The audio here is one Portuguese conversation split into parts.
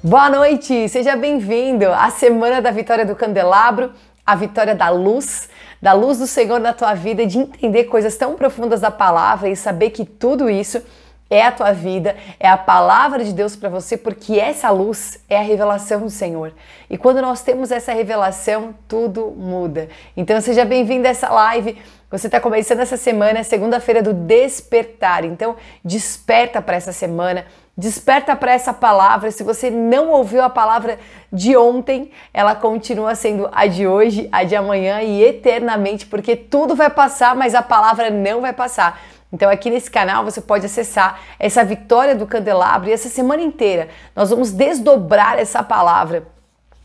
Boa noite, seja bem-vindo à semana da vitória do candelabro, a vitória da luz, da luz do Senhor na tua vida, de entender coisas tão profundas da palavra e saber que tudo isso é a tua vida, é a palavra de Deus para você, porque essa luz é a revelação do Senhor. E quando nós temos essa revelação, tudo muda. Então seja bem-vindo a essa live. Você está começando essa semana, segunda-feira do despertar. Então desperta para essa semana Desperta para essa palavra. Se você não ouviu a palavra de ontem, ela continua sendo a de hoje, a de amanhã e eternamente, porque tudo vai passar, mas a palavra não vai passar. Então, aqui nesse canal você pode acessar essa vitória do candelabro e essa semana inteira nós vamos desdobrar essa palavra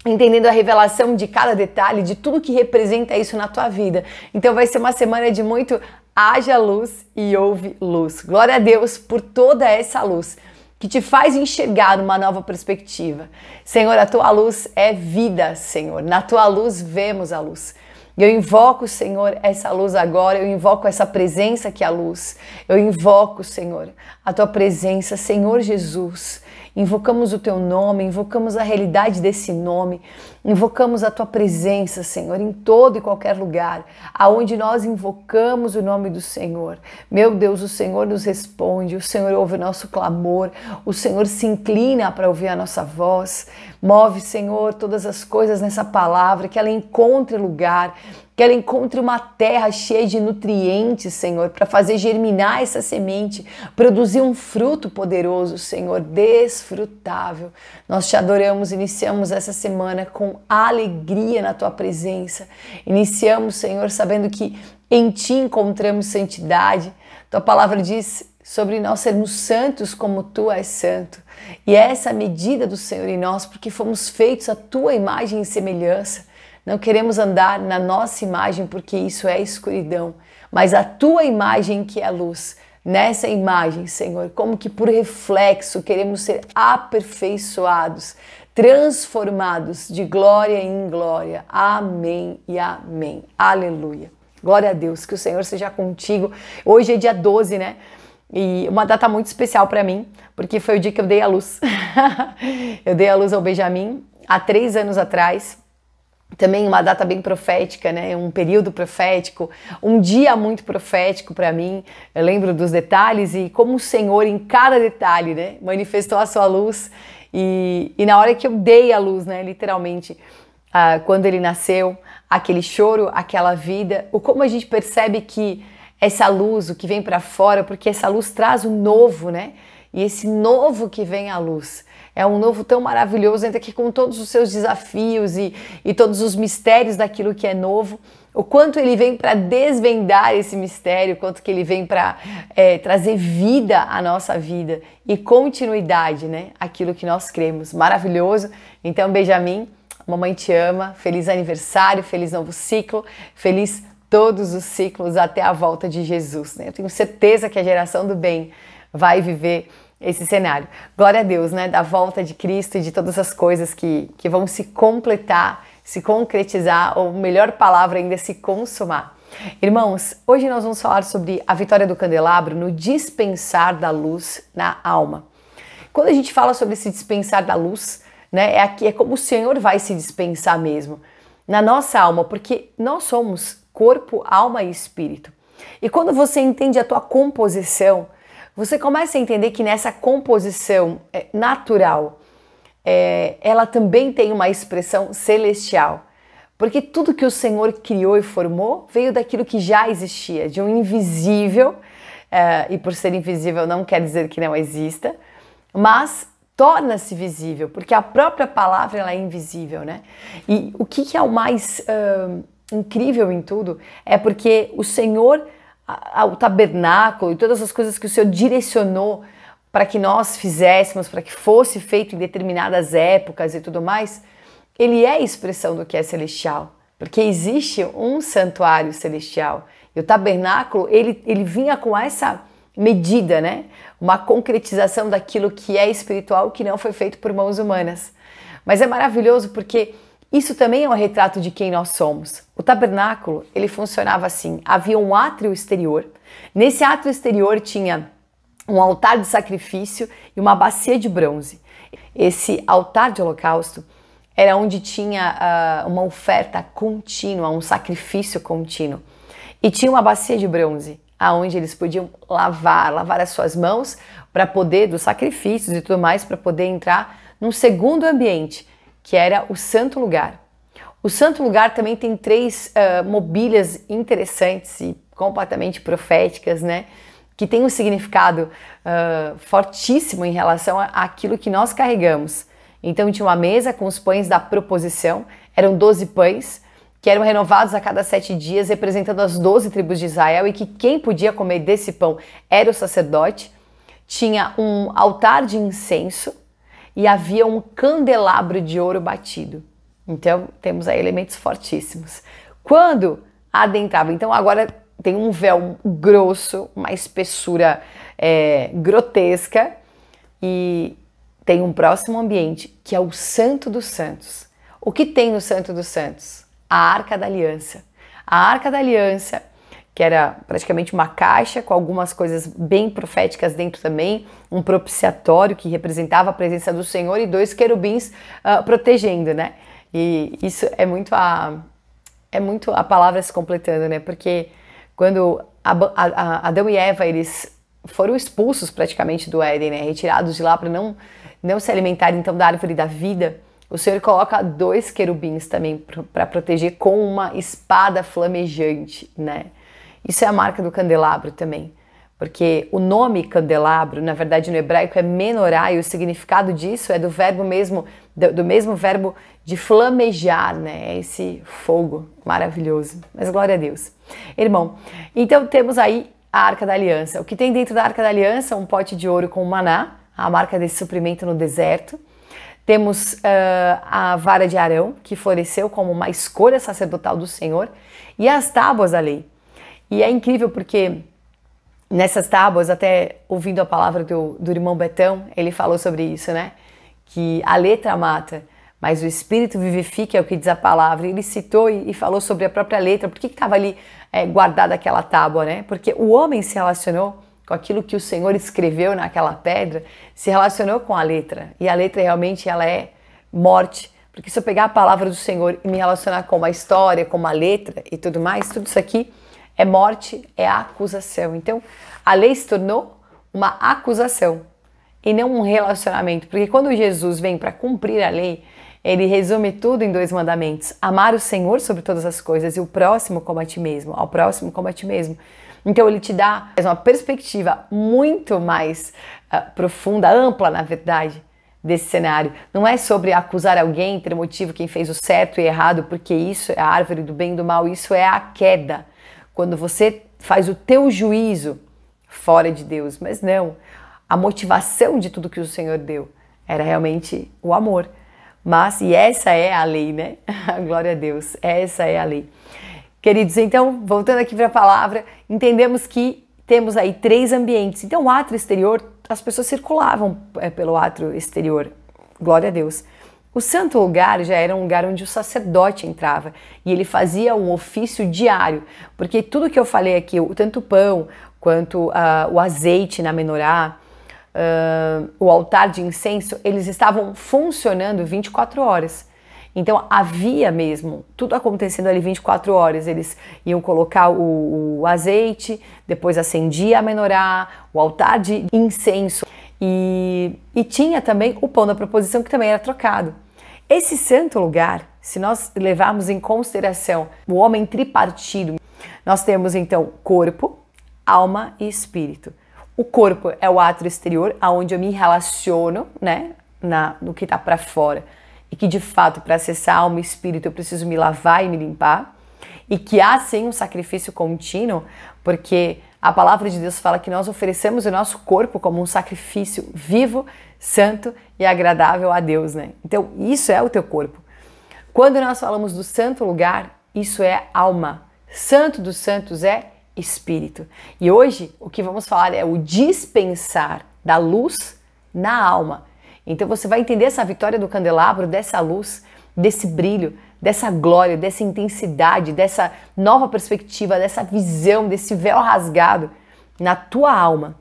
entendendo a revelação de cada detalhe, de tudo que representa isso na tua vida. Então vai ser uma semana de muito haja luz e ouve luz. Glória a Deus por toda essa luz que te faz enxergar uma nova perspectiva. Senhor, a tua luz é vida, Senhor. Na tua luz vemos a luz. Eu invoco, Senhor, essa luz agora, eu invoco essa presença que é a luz. Eu invoco, Senhor, a tua presença, Senhor Jesus invocamos o teu nome, invocamos a realidade desse nome, invocamos a tua presença, Senhor, em todo e qualquer lugar, aonde nós invocamos o nome do Senhor. Meu Deus, o Senhor nos responde, o Senhor ouve o nosso clamor, o Senhor se inclina para ouvir a nossa voz. Move, Senhor, todas as coisas nessa palavra, que ela encontre lugar, que ela encontre uma terra cheia de nutrientes, Senhor, para fazer germinar essa semente, produzir um fruto poderoso, Senhor, desfrutável. Nós te adoramos, iniciamos essa semana com alegria na tua presença. Iniciamos, Senhor, sabendo que em ti encontramos santidade. Tua palavra diz sobre nós sermos santos como tu és santo. E é essa é a medida do Senhor em nós, porque fomos feitos à tua imagem e semelhança. Não queremos andar na nossa imagem porque isso é escuridão, mas a tua imagem que é a luz. Nessa imagem, Senhor, como que por reflexo queremos ser aperfeiçoados, transformados de glória em glória. Amém e amém. Aleluia. Glória a Deus, que o Senhor seja contigo. Hoje é dia 12, né? E uma data muito especial para mim, porque foi o dia que eu dei a luz. eu dei a luz ao Benjamin há três anos atrás também uma data bem profética, né? Um período profético, um dia muito profético para mim. Eu lembro dos detalhes e como o Senhor em cada detalhe, né, manifestou a sua luz e, e na hora que eu dei a luz, né, literalmente, ah, quando ele nasceu, aquele choro, aquela vida, o como a gente percebe que essa luz, o que vem para fora, porque essa luz traz o novo, né? E esse novo que vem à luz. É um novo tão maravilhoso, entra aqui com todos os seus desafios e, e todos os mistérios daquilo que é novo. O quanto ele vem para desvendar esse mistério, o quanto que ele vem para é, trazer vida à nossa vida e continuidade, né? Aquilo que nós cremos. Maravilhoso. Então, Benjamin, mamãe te ama. Feliz aniversário, feliz novo ciclo, feliz todos os ciclos até a volta de Jesus. Né? Eu tenho certeza que a geração do bem vai viver esse cenário. Glória a Deus, né? Da volta de Cristo e de todas as coisas que, que vão se completar, se concretizar, ou melhor palavra ainda, se consumar. Irmãos, hoje nós vamos falar sobre a vitória do candelabro no dispensar da luz na alma. Quando a gente fala sobre se dispensar da luz, né, é aqui é como o Senhor vai se dispensar mesmo na nossa alma, porque nós somos corpo, alma e espírito. E quando você entende a tua composição, você começa a entender que nessa composição é, natural, é, ela também tem uma expressão celestial. Porque tudo que o Senhor criou e formou veio daquilo que já existia, de um invisível, é, e por ser invisível não quer dizer que não exista, mas torna-se visível, porque a própria palavra ela é invisível, né? E o que, que é o mais uh, incrível em tudo é porque o Senhor a, a, o tabernáculo e todas as coisas que o Senhor direcionou para que nós fizéssemos, para que fosse feito em determinadas épocas e tudo mais, ele é a expressão do que é celestial, porque existe um santuário celestial. E o tabernáculo, ele, ele vinha com essa medida, né? Uma concretização daquilo que é espiritual que não foi feito por mãos humanas. Mas é maravilhoso porque isso também é um retrato de quem nós somos. O tabernáculo, ele funcionava assim: havia um átrio exterior. Nesse átrio exterior tinha um altar de sacrifício e uma bacia de bronze. Esse altar de holocausto era onde tinha uh, uma oferta contínua, um sacrifício contínuo. E tinha uma bacia de bronze, aonde eles podiam lavar, lavar as suas mãos para poder dos sacrifícios e tudo mais para poder entrar num segundo ambiente, que era o Santo Lugar. O Santo Lugar também tem três uh, mobílias interessantes e completamente proféticas, né? Que tem um significado uh, fortíssimo em relação àquilo que nós carregamos. Então, tinha uma mesa com os pães da proposição, eram 12 pães, que eram renovados a cada sete dias, representando as 12 tribos de Israel, e que quem podia comer desse pão era o sacerdote. Tinha um altar de incenso, e havia um candelabro de ouro batido. Então, temos aí elementos fortíssimos. Quando adentrava, então agora tem um véu grosso, uma espessura é, grotesca, e tem um próximo ambiente que é o Santo dos Santos. O que tem no Santo dos Santos? A Arca da Aliança. A Arca da Aliança que era praticamente uma caixa com algumas coisas bem proféticas dentro também, um propiciatório que representava a presença do Senhor e dois querubins uh, protegendo, né? E isso é muito a é muito a palavra se completando, né? Porque quando a, a, a Adão e Eva eles foram expulsos praticamente do Éden, né? Retirados de lá para não não se alimentarem então da árvore da vida. O Senhor coloca dois querubins também para proteger com uma espada flamejante, né? Isso é a marca do candelabro também, porque o nome candelabro, na verdade, no hebraico é menorá e o significado disso é do verbo mesmo, do, do mesmo verbo de flamejar, né? É esse fogo maravilhoso. Mas glória a Deus. Irmão, então temos aí a Arca da Aliança. O que tem dentro da Arca da Aliança? Um pote de ouro com maná, a marca desse suprimento no deserto. Temos uh, a vara de Arão, que floresceu como uma escolha sacerdotal do Senhor, e as tábuas da lei. E é incrível porque nessas tábuas, até ouvindo a palavra do, do irmão Betão, ele falou sobre isso, né? Que a letra mata, mas o espírito vivifica, é o que diz a palavra. Ele citou e, e falou sobre a própria letra, por que estava ali é, guardada aquela tábua, né? Porque o homem se relacionou com aquilo que o Senhor escreveu naquela pedra, se relacionou com a letra. E a letra realmente ela é morte, porque se eu pegar a palavra do Senhor e me relacionar com uma história, com uma letra e tudo mais, tudo isso aqui é morte, é acusação. Então, a lei se tornou uma acusação e não um relacionamento, porque quando Jesus vem para cumprir a lei, ele resume tudo em dois mandamentos: amar o Senhor sobre todas as coisas e o próximo como a ti mesmo, ao próximo como a ti mesmo. Então ele te dá uma perspectiva muito mais uh, profunda, ampla, na verdade, desse cenário. Não é sobre acusar alguém, ter motivo quem fez o certo e errado, porque isso é a árvore do bem e do mal, isso é a queda quando você faz o teu juízo fora de Deus, mas não. A motivação de tudo que o Senhor deu era realmente o amor. Mas, e essa é a lei, né? Glória a Deus, essa é a lei. Queridos, então, voltando aqui para a palavra, entendemos que temos aí três ambientes. Então, o ato exterior, as pessoas circulavam é, pelo ato exterior. Glória a Deus. O santo lugar já era um lugar onde o sacerdote entrava e ele fazia um ofício diário, porque tudo que eu falei aqui, tanto o pão quanto uh, o azeite na menorá, uh, o altar de incenso, eles estavam funcionando 24 horas. Então havia mesmo tudo acontecendo ali 24 horas. Eles iam colocar o, o azeite, depois acendia a menorá, o altar de incenso. E, e tinha também o pão da proposição, que também era trocado. Esse santo lugar, se nós levarmos em consideração o homem tripartido, nós temos então corpo, alma e espírito. O corpo é o ato exterior, aonde eu me relaciono, né, na, no que está para fora, e que de fato para acessar alma e espírito eu preciso me lavar e me limpar, e que há sim um sacrifício contínuo, porque a palavra de Deus fala que nós oferecemos o nosso corpo como um sacrifício vivo, santo e agradável a Deus, né? Então, isso é o teu corpo. Quando nós falamos do santo lugar, isso é alma. Santo dos santos é espírito. E hoje o que vamos falar é o dispensar da luz na alma. Então você vai entender essa vitória do candelabro, dessa luz, desse brilho, dessa glória, dessa intensidade, dessa nova perspectiva, dessa visão, desse véu rasgado na tua alma.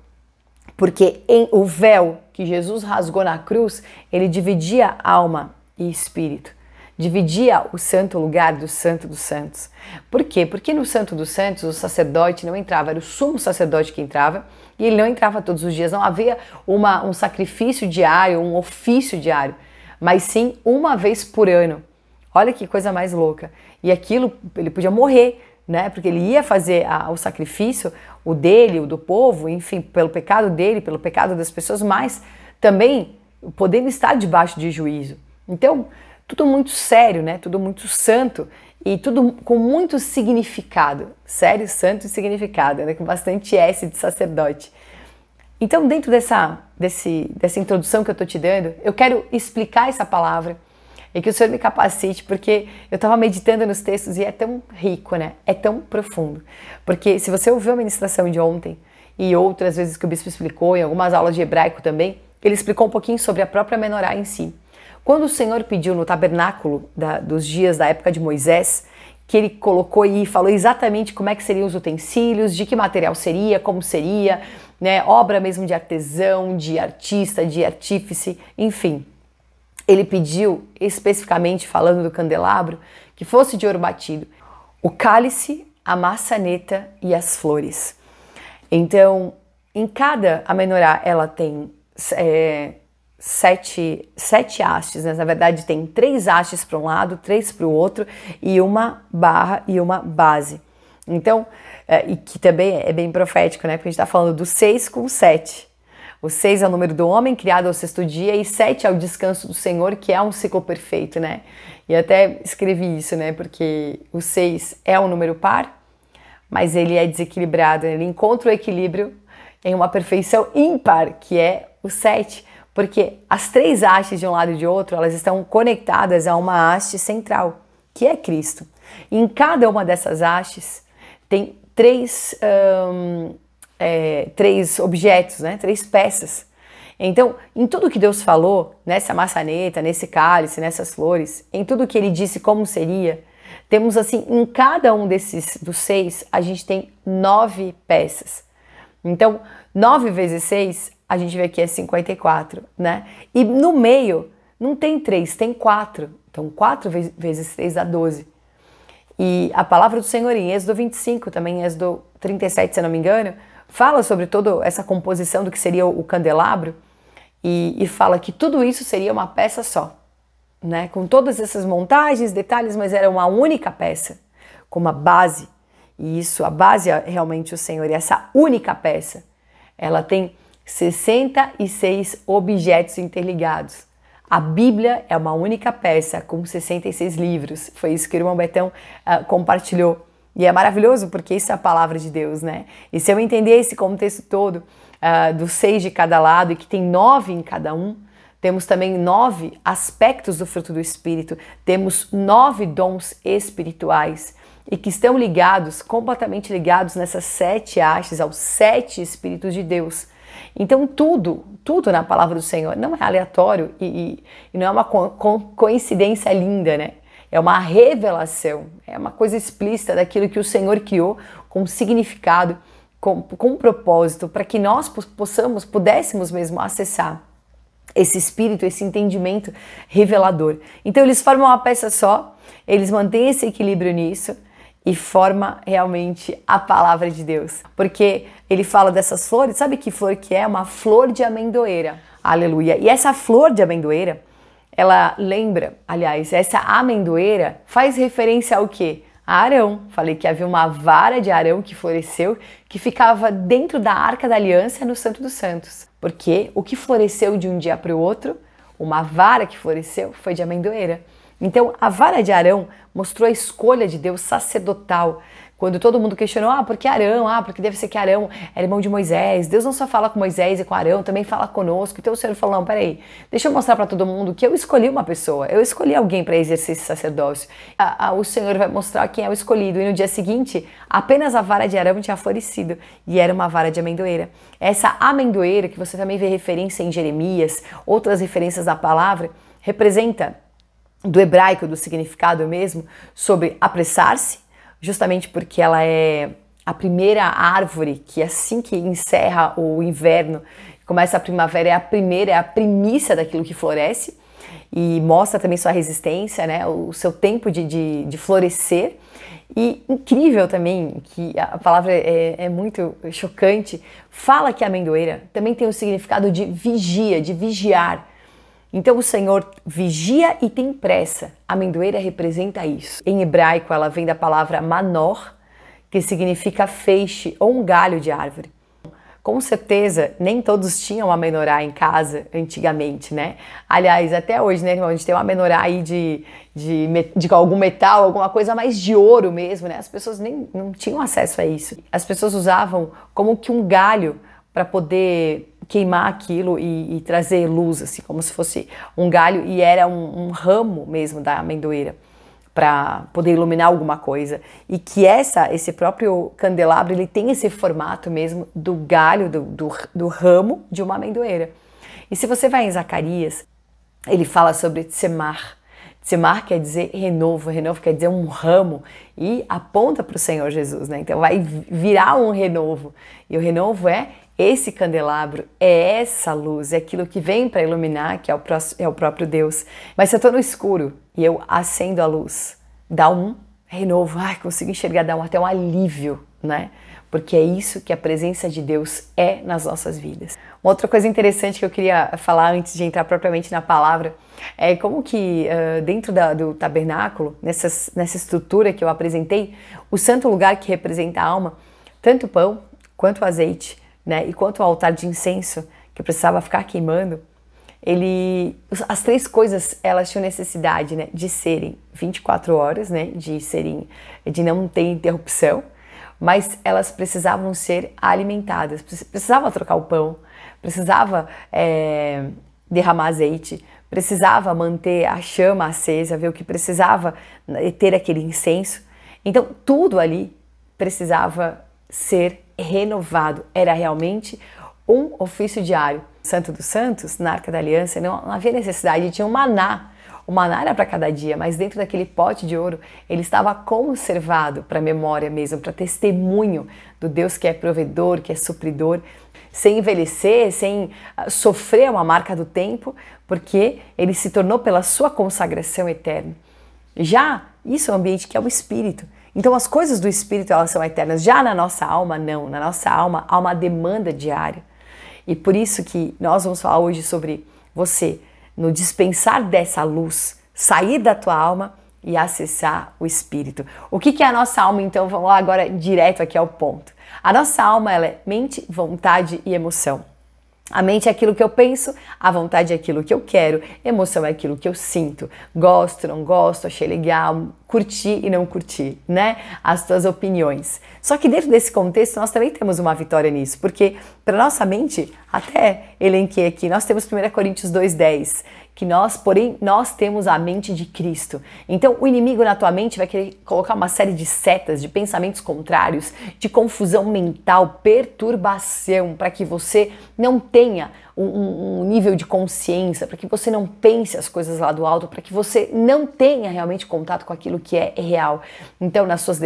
Porque em o véu que Jesus rasgou na cruz, ele dividia alma e espírito dividia o santo lugar do santo dos santos. Por quê? Porque no santo dos santos o sacerdote não entrava, era o sumo sacerdote que entrava, e ele não entrava todos os dias, não havia uma, um sacrifício diário, um ofício diário, mas sim uma vez por ano. Olha que coisa mais louca. E aquilo, ele podia morrer, né? Porque ele ia fazer a, o sacrifício, o dele, o do povo, enfim, pelo pecado dele, pelo pecado das pessoas, mas também podendo estar debaixo de juízo. Então, tudo muito sério, né? Tudo muito santo e tudo com muito significado. Sério, santo e significado, né? Com bastante S de sacerdote. Então, dentro dessa, desse, dessa introdução que eu estou te dando, eu quero explicar essa palavra e que o Senhor me capacite, porque eu estava meditando nos textos e é tão rico, né? É tão profundo. Porque se você ouviu a ministração de ontem e outras vezes que o bispo explicou, em algumas aulas de hebraico também, ele explicou um pouquinho sobre a própria menorá em si. Quando o Senhor pediu no tabernáculo da, dos dias da época de Moisés, que ele colocou e falou exatamente como é que seriam os utensílios, de que material seria, como seria, né, obra mesmo de artesão, de artista, de artífice, enfim. Ele pediu, especificamente falando do candelabro, que fosse de ouro batido, o cálice, a maçaneta e as flores. Então, em cada amenorá ela tem é, sete, sete hastes, né? na verdade tem três hastes para um lado, três para o outro e uma barra e uma base. Então, é, e que também é bem profético, né? Porque a gente está falando do seis com sete. O seis é o número do homem criado ao sexto dia e sete é o descanso do Senhor, que é um ciclo perfeito, né? E até escrevi isso, né? Porque o seis é um número par, mas ele é desequilibrado, né? ele encontra o equilíbrio em uma perfeição ímpar, que é o sete, porque as três hastes de um lado e de outro, elas estão conectadas a uma haste central, que é Cristo. E em cada uma dessas hastes tem três é, três objetos, né? Três peças. Então, em tudo que Deus falou, nessa maçaneta, nesse cálice, nessas flores, em tudo que ele disse como seria, temos assim, em cada um desses dos seis, a gente tem nove peças. Então, nove vezes seis, a gente vê que é 54, né? E no meio, não tem três, tem quatro. Então, quatro vezes três dá 12. E a palavra do Senhor em Êxodo 25, também em Êxodo 37, se eu não me engano, fala sobre toda essa composição do que seria o candelabro e, e fala que tudo isso seria uma peça só, né? Com todas essas montagens, detalhes, mas era uma única peça, com uma base. E isso, a base é realmente o Senhor. E essa única peça, ela tem 66 objetos interligados. A Bíblia é uma única peça com 66 livros. Foi isso que o irmão Betão uh, compartilhou e é maravilhoso porque isso é a palavra de Deus, né? E se eu entender esse contexto todo, uh, dos seis de cada lado e que tem nove em cada um, temos também nove aspectos do fruto do Espírito, temos nove dons espirituais e que estão ligados, completamente ligados nessas sete hastes, aos sete Espíritos de Deus. Então, tudo, tudo na palavra do Senhor não é aleatório e, e, e não é uma co coincidência linda, né? é uma revelação, é uma coisa explícita daquilo que o Senhor criou com significado, com, com propósito, para que nós possamos, pudéssemos mesmo acessar esse espírito, esse entendimento revelador. Então eles formam uma peça só, eles mantêm esse equilíbrio nisso e forma realmente a palavra de Deus. Porque ele fala dessas flores, sabe que flor que é? Uma flor de amendoeira. Aleluia. E essa flor de amendoeira, ela lembra, aliás, essa amendoeira faz referência ao quê? A Arão. Falei que havia uma vara de Arão que floresceu, que ficava dentro da Arca da Aliança no Santo dos Santos. Porque o que floresceu de um dia para o outro, uma vara que floresceu, foi de amendoeira. Então, a vara de Arão mostrou a escolha de Deus sacerdotal quando todo mundo questionou, ah, porque Arão, ah, porque deve ser que Arão era é irmão de Moisés. Deus não só fala com Moisés e com Arão, também fala conosco. Então o Senhor falou, não, peraí, deixa eu mostrar para todo mundo que eu escolhi uma pessoa, eu escolhi alguém para exercer esse sacerdócio. Ah, ah, o Senhor vai mostrar quem é o escolhido. E no dia seguinte, apenas a vara de Arão tinha florescido e era uma vara de amendoeira. Essa amendoeira, que você também vê referência em Jeremias, outras referências da palavra, representa do hebraico, do significado mesmo, sobre apressar-se, justamente porque ela é a primeira árvore que assim que encerra o inverno, começa a primavera, é a primeira, é a primícia daquilo que floresce e mostra também sua resistência, né, o seu tempo de, de, de florescer. E incrível também, que a palavra é, é, muito chocante, fala que a amendoeira também tem o significado de vigia, de vigiar. Então o Senhor vigia e tem pressa. A amendoeira representa isso. Em hebraico, ela vem da palavra manor, que significa feixe ou um galho de árvore. Com certeza, nem todos tinham a menorá em casa antigamente, né? Aliás, até hoje, né, irmão? A gente tem uma menorá aí de, de, de algum metal, alguma coisa mais de ouro mesmo, né? As pessoas nem não tinham acesso a isso. As pessoas usavam como que um galho para poder queimar aquilo e, e, trazer luz, assim, como se fosse um galho e era um, um ramo mesmo da amendoeira para poder iluminar alguma coisa e que essa esse próprio candelabro ele tem esse formato mesmo do galho do, do, do ramo de uma amendoeira e se você vai em Zacarias ele fala sobre tsemar Tsemar quer dizer renovo, renovo quer dizer um ramo e aponta para o Senhor Jesus, né? Então vai virar um renovo. E o renovo é esse candelabro é essa luz, é aquilo que vem para iluminar, que é o, próximo, é o próprio Deus. Mas se eu estou no escuro e eu acendo a luz, dá um renovo, ai, consigo enxergar, dá um, até um alívio, né? Porque é isso que a presença de Deus é nas nossas vidas. Uma outra coisa interessante que eu queria falar antes de entrar propriamente na palavra é como que uh, dentro da, do tabernáculo, nessas, nessa estrutura que eu apresentei, o santo lugar que representa a alma, tanto o pão quanto o azeite né? E quanto ao altar de incenso que precisava ficar queimando, ele as três coisas elas tinham necessidade, né, de serem 24 horas, né, de serem de não ter interrupção, mas elas precisavam ser alimentadas, precisava trocar o pão, precisava é, derramar azeite, precisava manter a chama acesa, ver o que precisava né, ter aquele incenso. Então tudo ali precisava ser renovado. Era realmente um ofício diário. Santo dos Santos, na Arca da Aliança, não, havia necessidade, tinha um maná. O maná era para cada dia, mas dentro daquele pote de ouro ele estava conservado para memória mesmo, para testemunho do Deus que é provedor, que é supridor, sem envelhecer, sem ah, sofrer uma marca do tempo, porque ele se tornou pela sua consagração eterna. Já isso é um ambiente que é o espírito. Então as coisas do espírito elas são eternas. Já na nossa alma não, na nossa alma há uma demanda diária. E por isso que nós vamos falar hoje sobre você no dispensar dessa luz, sair da tua alma e acessar o espírito. O que, que é a nossa alma então? Vamos lá agora direto aqui ao ponto. A nossa alma ela é mente, vontade e emoção. A mente é aquilo que eu penso, a vontade é aquilo que eu quero, emoção é aquilo que eu sinto. Gosto, não gosto, achei legal, curti e não curti, né? As tuas opiniões. Só que dentro desse contexto nós também temos uma vitória nisso, porque para nossa mente, até elenquei aqui, nós temos 1 Coríntios 2:10 que nós, porém, nós temos a mente de Cristo. Então, o inimigo na tua mente vai querer colocar uma série de setas, de pensamentos contrários, de confusão mental, perturbação, para que você não tenha um, um nível de consciência, para que você não pense as coisas lá do alto, para que você não tenha realmente contato com aquilo que é real. Então, nas suas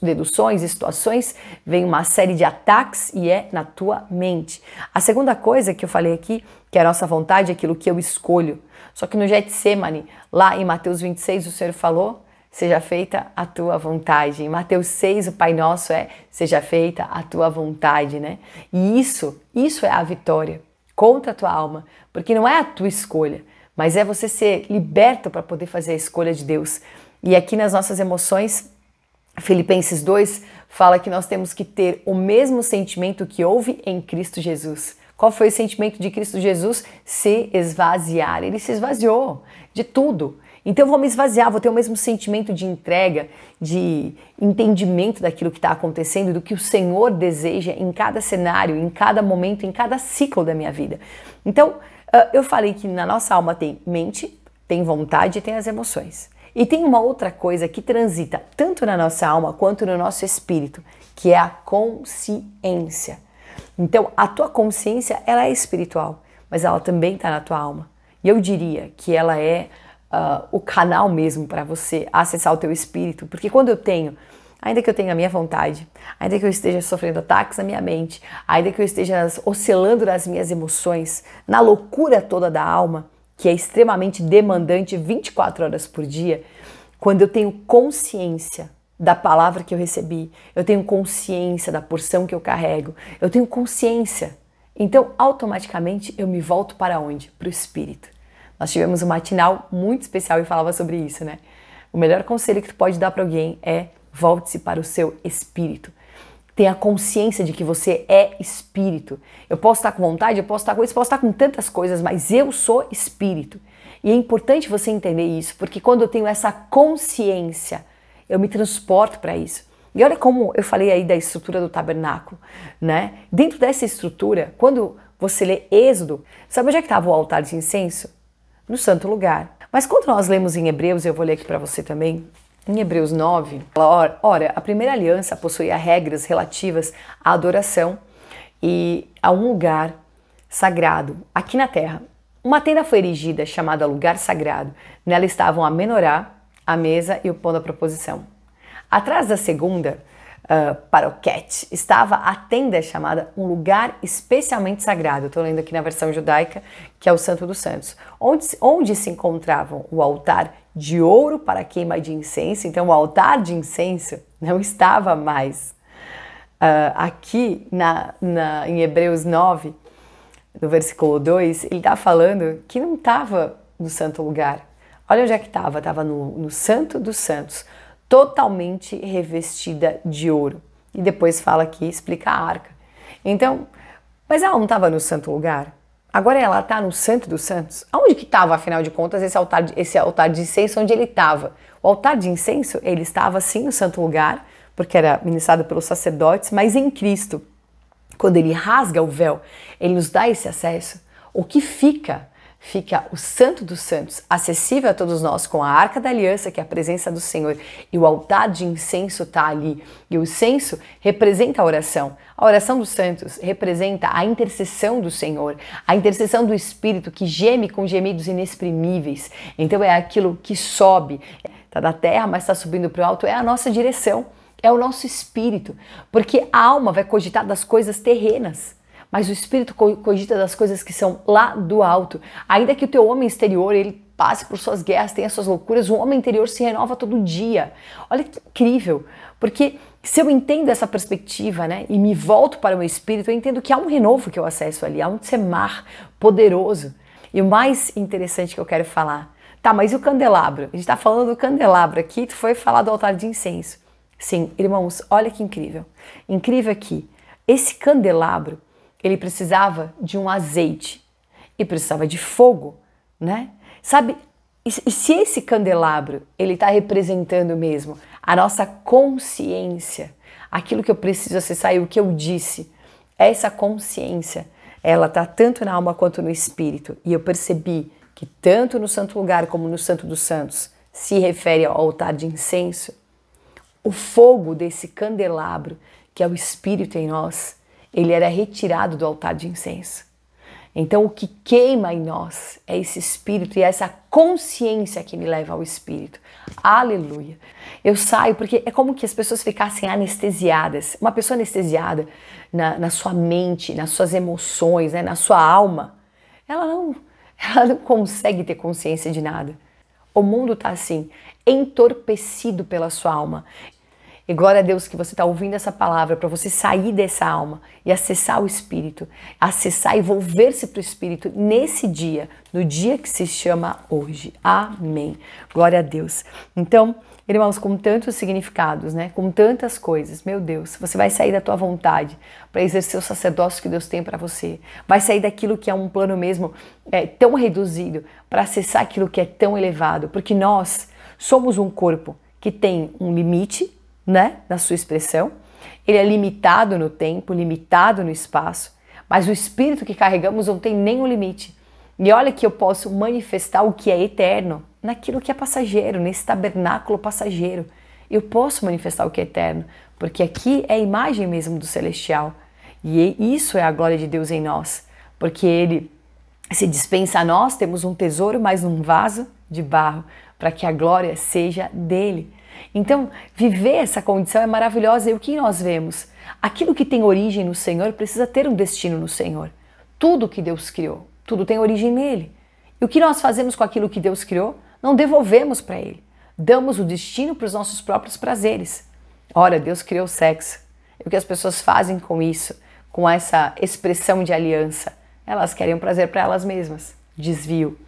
deduções e situações, vem uma série de ataques e é na tua mente. A segunda coisa que eu falei aqui, que é a nossa vontade, é aquilo que eu escolho. Só que no Getsemane, lá em Mateus 26, o Senhor falou: Seja feita a tua vontade. Em Mateus 6, o Pai Nosso é: Seja feita a tua vontade, né? E isso, isso é a vitória contra a tua alma, porque não é a tua escolha, mas é você ser liberto para poder fazer a escolha de Deus. E aqui nas nossas emoções, Filipenses 2 fala que nós temos que ter o mesmo sentimento que houve em Cristo Jesus. Qual foi o sentimento de Cristo Jesus? Se esvaziar. Ele se esvaziou de tudo. Então eu vou me esvaziar, vou ter o mesmo sentimento de entrega, de entendimento daquilo que está acontecendo, do que o Senhor deseja em cada cenário, em cada momento, em cada ciclo da minha vida. Então ah, eu falei que na nossa alma tem mente, tem vontade e tem as emoções. E tem uma outra coisa que transita tanto na nossa alma quanto no nosso espírito, que é a consciência. Então, a tua consciência, ela é espiritual, mas ela também está na tua alma. E eu diria que ela é uh, o canal mesmo para você acessar o teu espírito, porque quando eu tenho ainda que eu tenha a minha vontade, ainda que eu esteja sofrendo ataques na minha mente, ainda que eu esteja oscilando nas minhas emoções, na loucura toda da alma, que é extremamente demandante 24 horas por dia, quando eu tenho consciência da palavra que eu recebi, eu tenho consciência da porção que eu carrego, eu tenho consciência. Então, automaticamente eu me volto para onde? Para o espírito. Nós tivemos um matinal muito especial e falava sobre isso, né? O melhor conselho que tu pode dar para alguém é volte-se para o seu espírito. Tenha consciência de que você é espírito. Eu posso estar com vontade, eu posso estar com isso, posso estar com tantas coisas, mas eu sou espírito. E é importante você entender isso, porque quando eu tenho essa consciência, eu me transporto para isso. E olha como eu falei aí da estrutura do tabernáculo, né? Dentro dessa estrutura, quando você lê Êxodo, sabe onde é que estava o altar de incenso? No santo lugar. Mas quando nós lemos em Hebreus, eu vou ler aqui para você também, em Hebreus 9, olha, ora, a primeira aliança possuía regras relativas à adoração e a um lugar sagrado aqui na terra. Uma tenda foi erigida chamada lugar sagrado. Nela estavam a menorá, a mesa e o pão da proposição. Atrás da segunda, uh, para o cat, estava a tenda chamada Um Lugar Especialmente Sagrado. Estou lendo aqui na versão judaica, que é o Santo dos Santos, onde, onde se encontravam o altar de ouro para queima de incenso. Então, o altar de incenso não estava mais. Uh, aqui na, na, em Hebreus 9, no versículo 2, ele está falando que não estava no santo lugar, Olha onde é que estava, estava no, no Santo dos Santos, totalmente revestida de ouro. E depois fala que explica a arca. Então, mas ela não estava no santo lugar? Agora ela está no Santo dos Santos? Aonde que estava, afinal de contas, esse altar, de, esse altar de incenso, onde ele estava? O altar de incenso, ele estava sim no santo lugar, porque era ministrado pelos sacerdotes, mas em Cristo. Quando ele rasga o véu, ele nos dá esse acesso. O que fica fica o Santo dos Santos, acessível a todos nós com a Arca da Aliança, que é a presença do Senhor, e o altar de incenso está ali. E o incenso representa a oração. A oração dos santos representa a intercessão do Senhor, a intercessão do Espírito que geme com gemidos inexprimíveis. Então é aquilo que sobe, está da terra, mas está subindo para o alto, é a nossa direção, é o nosso espírito, porque a alma vai cogitar das coisas terrenas mas o espírito cogita das coisas que são lá do alto. Ainda que o teu homem exterior ele passe por suas guerras, tenha suas loucuras, o homem interior se renova todo dia. Olha que incrível, porque se eu entendo essa perspectiva, né, e me volto para o meu espírito, eu entendo que há um renovo que eu acesso ali, há um semar poderoso. E o mais interessante que eu quero falar, tá, mas e o candelabro? A gente está falando do candelabro aqui, tu foi falar do altar de incenso. Sim, irmãos, olha que incrível. Incrível aqui. Esse candelabro, ele precisava de um azeite e precisava de fogo, né? Sabe? E se esse candelabro ele está representando mesmo a nossa consciência, aquilo que eu preciso acessar e o que eu disse, essa consciência, ela está tanto na alma quanto no espírito. E eu percebi que tanto no Santo Lugar como no Santo dos Santos se refere ao altar de incenso, o fogo desse candelabro, que é o espírito em nós, ele era retirado do altar de incenso. Então, o que queima em nós é esse espírito e é essa consciência que me leva ao espírito. Aleluia. Eu saio porque é como que as pessoas ficassem anestesiadas. Uma pessoa anestesiada na, na sua mente, nas suas emoções, né, na sua alma, ela não, ela não consegue ter consciência de nada. O mundo está assim, entorpecido pela sua alma, e glória a Deus que você está ouvindo essa palavra para você sair dessa alma e acessar o Espírito, acessar e volver-se para o Espírito nesse dia, no dia que se chama hoje. Amém. Glória a Deus. Então, irmãos, com tantos significados, né? Com tantas coisas, meu Deus, você vai sair da tua vontade para exercer o sacerdócio que Deus tem para você. Vai sair daquilo que é um plano mesmo é, tão reduzido para acessar aquilo que é tão elevado, porque nós somos um corpo que tem um limite né, na sua expressão. Ele é limitado no tempo, limitado no espaço, mas o espírito que carregamos não tem nenhum limite. E olha que eu posso manifestar o que é eterno naquilo que é passageiro, nesse tabernáculo passageiro. Eu posso manifestar o que é eterno, porque aqui é a imagem mesmo do celestial. E é, isso é a glória de Deus em nós, porque ele se dispensa a nós, temos um tesouro, mas um vaso de barro, para que a glória seja dele. Então, viver essa condição é maravilhosa e o que nós vemos? Aquilo que tem origem no Senhor precisa ter um destino no Senhor. Tudo que Deus criou, tudo tem origem nele. E o que nós fazemos com aquilo que Deus criou? Não devolvemos para ele. Damos o destino para os nossos próprios prazeres. Olha, Deus criou o sexo. E o que as pessoas fazem com isso, com essa expressão de aliança? Elas querem um prazer para elas mesmas. Desvio.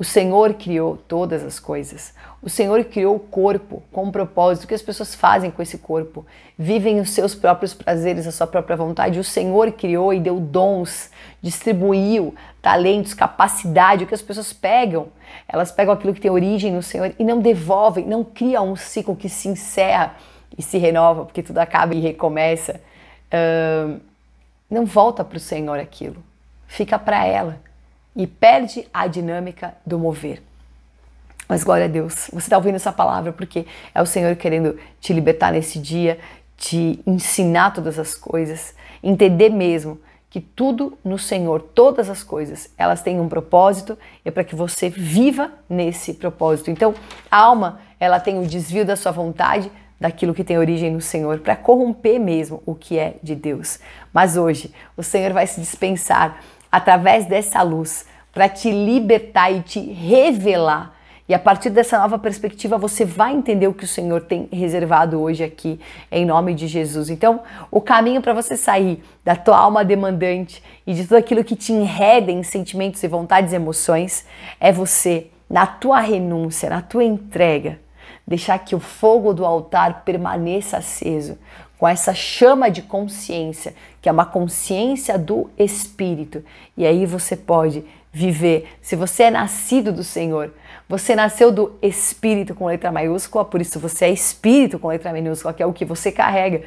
O Senhor criou todas as coisas. O Senhor criou o corpo com um propósito. O que as pessoas fazem com esse corpo? Vivem os seus próprios prazeres, a sua própria vontade. O Senhor criou e deu dons, distribuiu talentos, capacidade. O que as pessoas pegam? Elas pegam aquilo que tem origem no Senhor e não devolvem, não criam um ciclo que se encerra e se renova, porque tudo acaba e recomeça. Uh, não volta para o Senhor aquilo. Fica para ela e perde a dinâmica do mover. Mas glória a Deus, você está ouvindo essa palavra porque é o Senhor querendo te libertar nesse dia, te ensinar todas as coisas, entender mesmo que tudo no Senhor, todas as coisas, elas têm um propósito e é para que você viva nesse propósito. Então, a alma, ela tem o desvio da sua vontade, daquilo que tem origem no Senhor, para corromper mesmo o que é de Deus. Mas hoje, o Senhor vai se dispensar através dessa luz para te libertar e te revelar. E a partir dessa nova perspectiva, você vai entender o que o Senhor tem reservado hoje aqui, em nome de Jesus. Então, o caminho para você sair da tua alma demandante e de tudo aquilo que te enreda em sentimentos e vontades e emoções é você, na tua renúncia, na tua entrega, deixar que o fogo do altar permaneça aceso, com essa chama de consciência que é uma consciência do espírito. E aí você pode viver. Se você é nascido do Senhor, você nasceu do espírito com letra maiúscula, por isso você é espírito com letra minúscula, que é o que você carrega.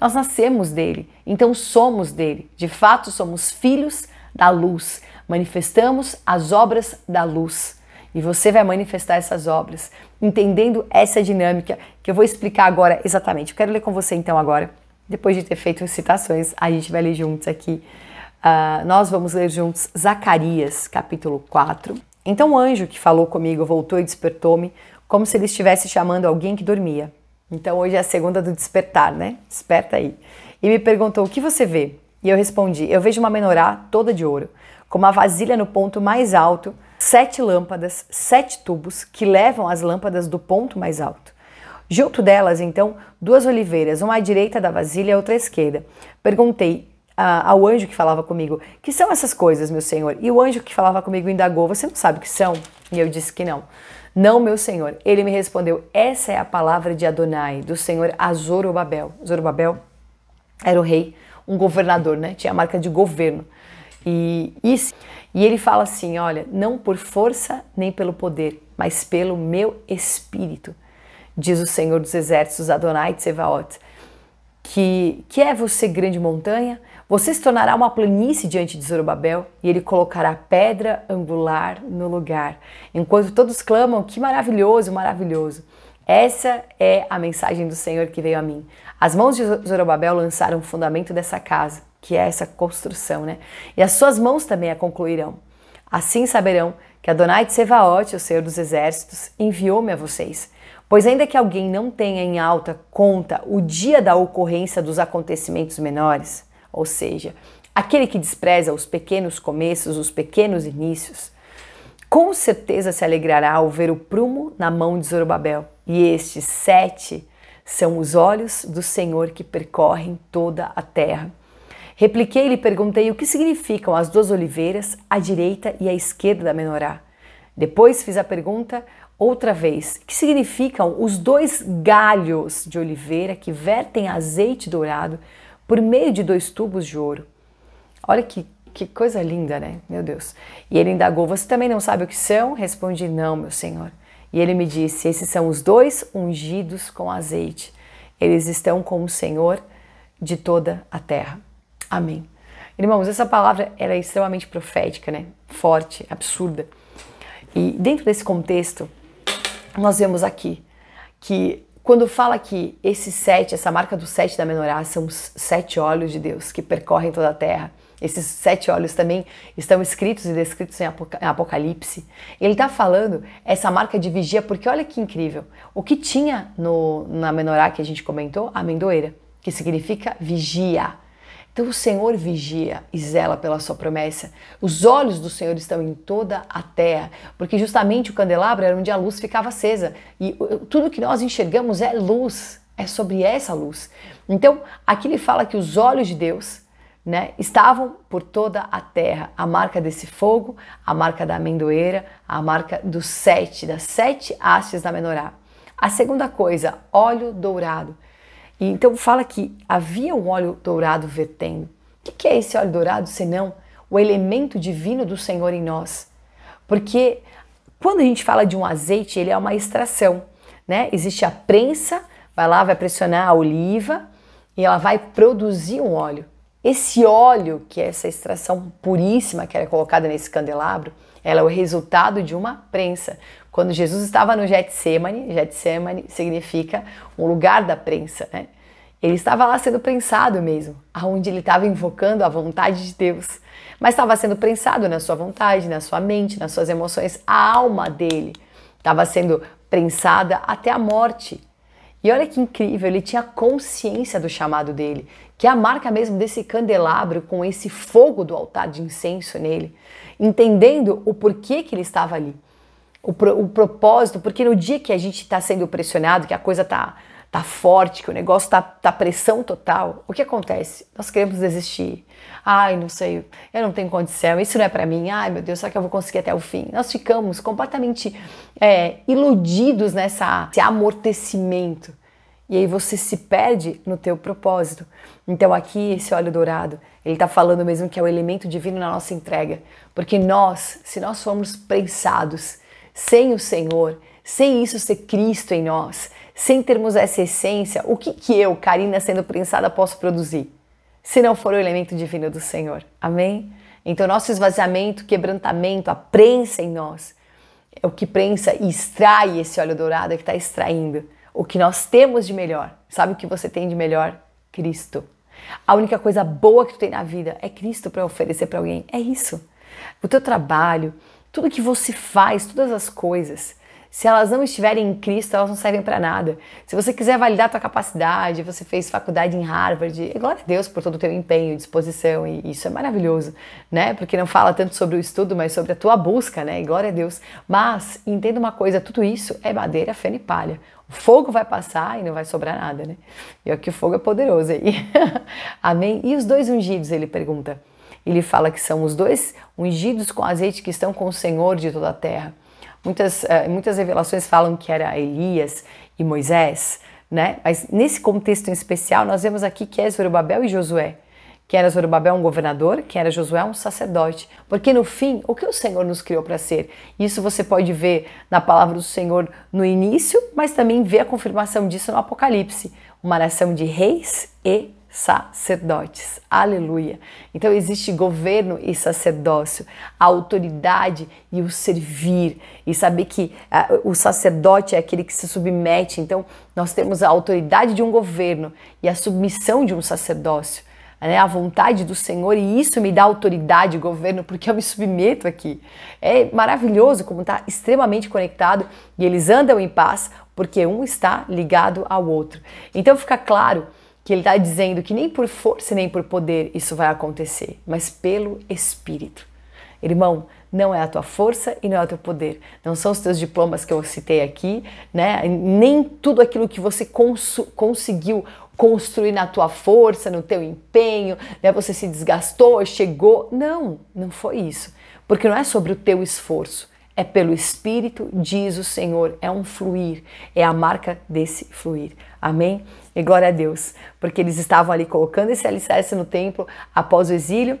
Nós nascemos dele, então somos dele. De fato, somos filhos da luz, manifestamos as obras da luz. E você vai manifestar essas obras, entendendo essa dinâmica que eu vou explicar agora exatamente. Eu quero ler com você então agora depois de ter feito citações, a gente vai ler juntos aqui. Uh, nós vamos ler juntos Zacarias, capítulo 4. Então o anjo que falou comigo voltou e despertou-me, como se ele estivesse chamando alguém que dormia. Então hoje é a segunda do despertar, né? Desperta aí. E me perguntou: O que você vê? E eu respondi: Eu vejo uma menorá toda de ouro, com uma vasilha no ponto mais alto, sete lâmpadas, sete tubos que levam as lâmpadas do ponto mais alto. Junto delas, então, duas oliveiras, uma à direita da vasilha e outra à esquerda. Perguntei ah, ao anjo que falava comigo: Que são essas coisas, meu senhor? E o anjo que falava comigo indagou: Você não sabe o que são? E eu disse que não. Não, meu senhor. Ele me respondeu: Essa é a palavra de Adonai, do senhor Azorobabel. Zorobabel. era o rei, um governador, né? Tinha a marca de governo. E, isso, e ele fala assim: Olha, não por força nem pelo poder, mas pelo meu espírito diz o Senhor dos Exércitos, Adonai Tsevaot, que, que é você grande montanha? Você se tornará uma planície diante de Zorobabel e ele colocará pedra angular no lugar. Enquanto todos clamam, que maravilhoso, maravilhoso. Essa é a mensagem do Senhor que veio a mim. As mãos de Zorobabel lançaram o fundamento dessa casa, que é essa construção, né? E as suas mãos também a concluirão. Assim saberão que Adonai Tsevaot, o Senhor dos Exércitos, enviou-me a vocês. Pois, ainda que alguém não tenha em alta conta o dia da ocorrência dos acontecimentos menores, ou seja, aquele que despreza os pequenos começos, os pequenos inícios, com certeza se alegrará ao ver o prumo na mão de Zorobabel. E estes sete são os olhos do Senhor que percorrem toda a terra. Repliquei e lhe perguntei o que significam as duas oliveiras, à direita e à esquerda da menorá. Depois fiz a pergunta outra vez, que significam os dois galhos de oliveira que vertem azeite dourado por meio de dois tubos de ouro. Olha que, que coisa linda, né? Meu Deus. E ele indagou: Você também não sabe o que são? Respondi: Não, meu senhor. E ele me disse: Esses são os dois ungidos com azeite. Eles estão com o Senhor de toda a terra. Amém. Irmãos, essa palavra era é extremamente profética, né? Forte, absurda. E dentro desse contexto, nós vemos aqui que quando fala que esse sete, essa marca do sete da menorá, são os sete olhos de Deus que percorrem toda a terra, esses sete olhos também estão escritos e descritos em Apocalipse. Ele está falando essa marca de vigia, porque olha que incrível. O que tinha no, na menorá que a gente comentou? A amendoeira, que significa vigia então o Senhor vigia e zela pela sua promessa. Os olhos do Senhor estão em toda a terra, porque justamente o candelabro era onde a luz ficava acesa e tudo que nós enxergamos é luz, é sobre essa luz. Então aqui ele fala que os olhos de Deus né, estavam por toda a terra. A marca desse fogo, a marca da amendoeira, a marca dos sete, das sete hastes da menorá. A segunda coisa, óleo dourado então fala que havia um óleo dourado vertendo. O que é esse óleo dourado senão o elemento divino do Senhor em nós? Porque quando a gente fala de um azeite, ele é uma extração, né? Existe a prensa, vai lá, vai pressionar a oliva e ela vai produzir um óleo. Esse óleo, que é essa extração puríssima que era colocada nesse candelabro, ela é o resultado de uma prensa. Quando Jesus estava no Getsemane, Getsemane significa um lugar da prensa, né? Ele estava lá sendo prensado mesmo, aonde ele estava invocando a vontade de Deus, mas estava sendo prensado na sua vontade, na sua mente, nas suas emoções, a alma dele estava sendo prensada até a morte. E olha que incrível, ele tinha consciência do chamado dele, que é a marca mesmo desse candelabro com esse fogo do altar de incenso nele, entendendo o porquê que ele estava ali o, o propósito, porque no dia que a gente está sendo pressionado, que a coisa tá, tá forte, que o negócio tá, tá pressão total, o que acontece? Nós queremos desistir. Ai, não sei, eu não tenho condição, isso não é para mim. Ai, meu Deus, será que eu vou conseguir até o fim? Nós ficamos completamente é, iludidos nessa amortecimento. E aí você se perde no teu propósito. Então aqui esse óleo dourado, ele está falando mesmo que é o elemento divino na nossa entrega, porque nós, se nós formos prensados sem o Senhor, sem isso ser Cristo em nós, sem termos essa essência, o que, que eu, Karina, sendo prensada, posso produzir? Se não for o elemento divino do Senhor. Amém? Então, nosso esvaziamento, quebrantamento, a prensa em nós, é o que prensa e extrai esse óleo dourado, é que está extraindo o que nós temos de melhor. Sabe o que você tem de melhor? Cristo. A única coisa boa que tu tem na vida é Cristo para oferecer para alguém. É isso. O teu trabalho, tudo que você faz, todas as coisas, se elas não estiverem em Cristo, elas não servem para nada. Se você quiser validar a tua capacidade, você fez faculdade em Harvard, e glória a Deus por todo o teu empenho, disposição, e isso é maravilhoso, né? Porque não fala tanto sobre o estudo, mas sobre a tua busca, né? E glória a Deus. Mas entenda uma coisa, tudo isso é madeira, feno e palha. O fogo vai passar e não vai sobrar nada, né? E é que o fogo é poderoso aí. Amém? E os dois ungidos, ele pergunta. Ele fala que são os dois ungidos com azeite que estão com o Senhor de toda a terra. Muitas, eh, muitas revelações falam que era Elias e Moisés, né? Mas nesse contexto em especial, nós vemos aqui que é Zorobabel e Josué. Que era Zorobabel um governador, que era Josué um sacerdote. Porque no fim, o que o Senhor nos criou para ser? Isso você pode ver na palavra do Senhor no início, mas também ver a confirmação disso no Apocalipse. Uma nação de reis e sacerdotes. Aleluia. Então existe governo e sacerdócio, a autoridade e o servir, e saber que uh, o sacerdote é aquele que se submete. Então nós temos a autoridade de um governo e a submissão de um sacerdócio. Né, a vontade do Senhor, e isso me dá autoridade, governo, porque eu me submeto aqui. É maravilhoso como está extremamente conectado e eles andam em paz, porque um está ligado ao outro. Então fica claro que ele está dizendo que nem por força nem por poder isso vai acontecer, mas pelo Espírito. Irmão, não é a tua força e não é o teu poder. Não são os teus diplomas que eu citei aqui, né? Nem tudo aquilo que você conseguiu construir na tua força, no teu empenho, né? Você se desgastou, chegou. Não, não foi isso. Porque não é sobre o teu esforço, é pelo Espírito, diz o Senhor, é um fluir, é a marca desse fluir. Amém? E glória a Deus, porque eles estavam ali colocando esse alicerce no templo após o exílio,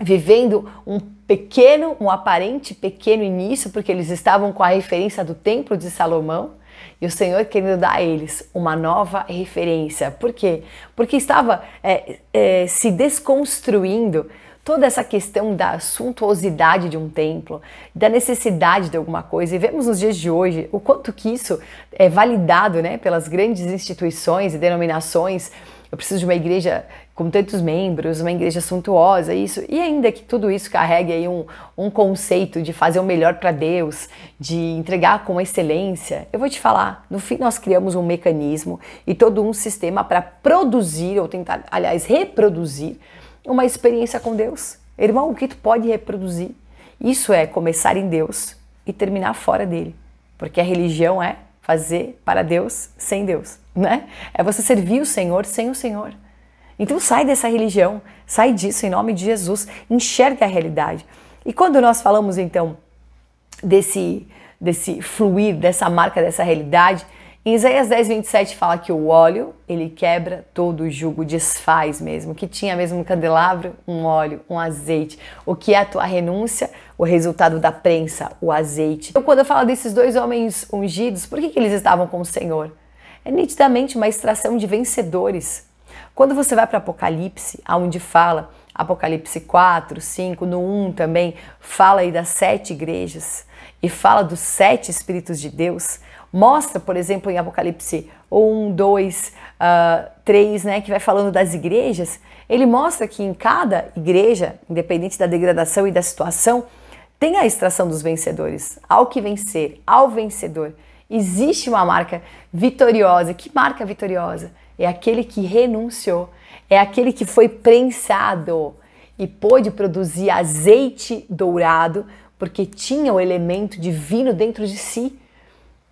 vivendo um pequeno, um aparente pequeno início, porque eles estavam com a referência do templo de Salomão. E o Senhor querendo dar a eles uma nova referência. Por quê? Porque estava é, é, se desconstruindo toda essa questão da suntuosidade de um templo, da necessidade de alguma coisa, e vemos nos dias de hoje o quanto que isso é validado né, pelas grandes instituições e denominações. Eu preciso de uma igreja com tantos membros, uma igreja suntuosa, isso. E ainda que tudo isso carregue aí um, um conceito de fazer o melhor para Deus, de entregar com excelência, eu vou te falar, no fim nós criamos um mecanismo e todo um sistema para produzir, ou tentar, aliás, reproduzir uma experiência com Deus. Irmão, o que tu pode reproduzir? Isso é começar em Deus e terminar fora dele. Porque a religião é fazer para Deus sem Deus, né? É você servir o Senhor sem o Senhor. Então sai dessa religião, sai disso em nome de Jesus, enxerga a realidade. E quando nós falamos então desse desse fluir, dessa marca, dessa realidade, em Isaías 10, 27 fala que o óleo, ele quebra todo o jugo, desfaz mesmo. O que tinha mesmo um candelabro, um óleo, um azeite. O que é a tua renúncia? O resultado da prensa, o azeite. Então, quando eu falo desses dois homens ungidos, por que, que eles estavam com o Senhor? É nitidamente uma extração de vencedores. Quando você vai para Apocalipse, aonde fala, Apocalipse 4, 5, no 1 também, fala aí das sete igrejas e fala dos sete Espíritos de Deus, mostra, por exemplo, em Apocalipse 1, 2, uh, 3, né, que vai falando das igrejas, ele mostra que em cada igreja, independente da degradação e da situação, tem a extração dos vencedores. Ao que vencer, ao vencedor. Existe uma marca vitoriosa. Que marca vitoriosa? É aquele que renunciou, é aquele que foi prensado e pôde produzir azeite dourado, porque tinha o elemento divino dentro de si.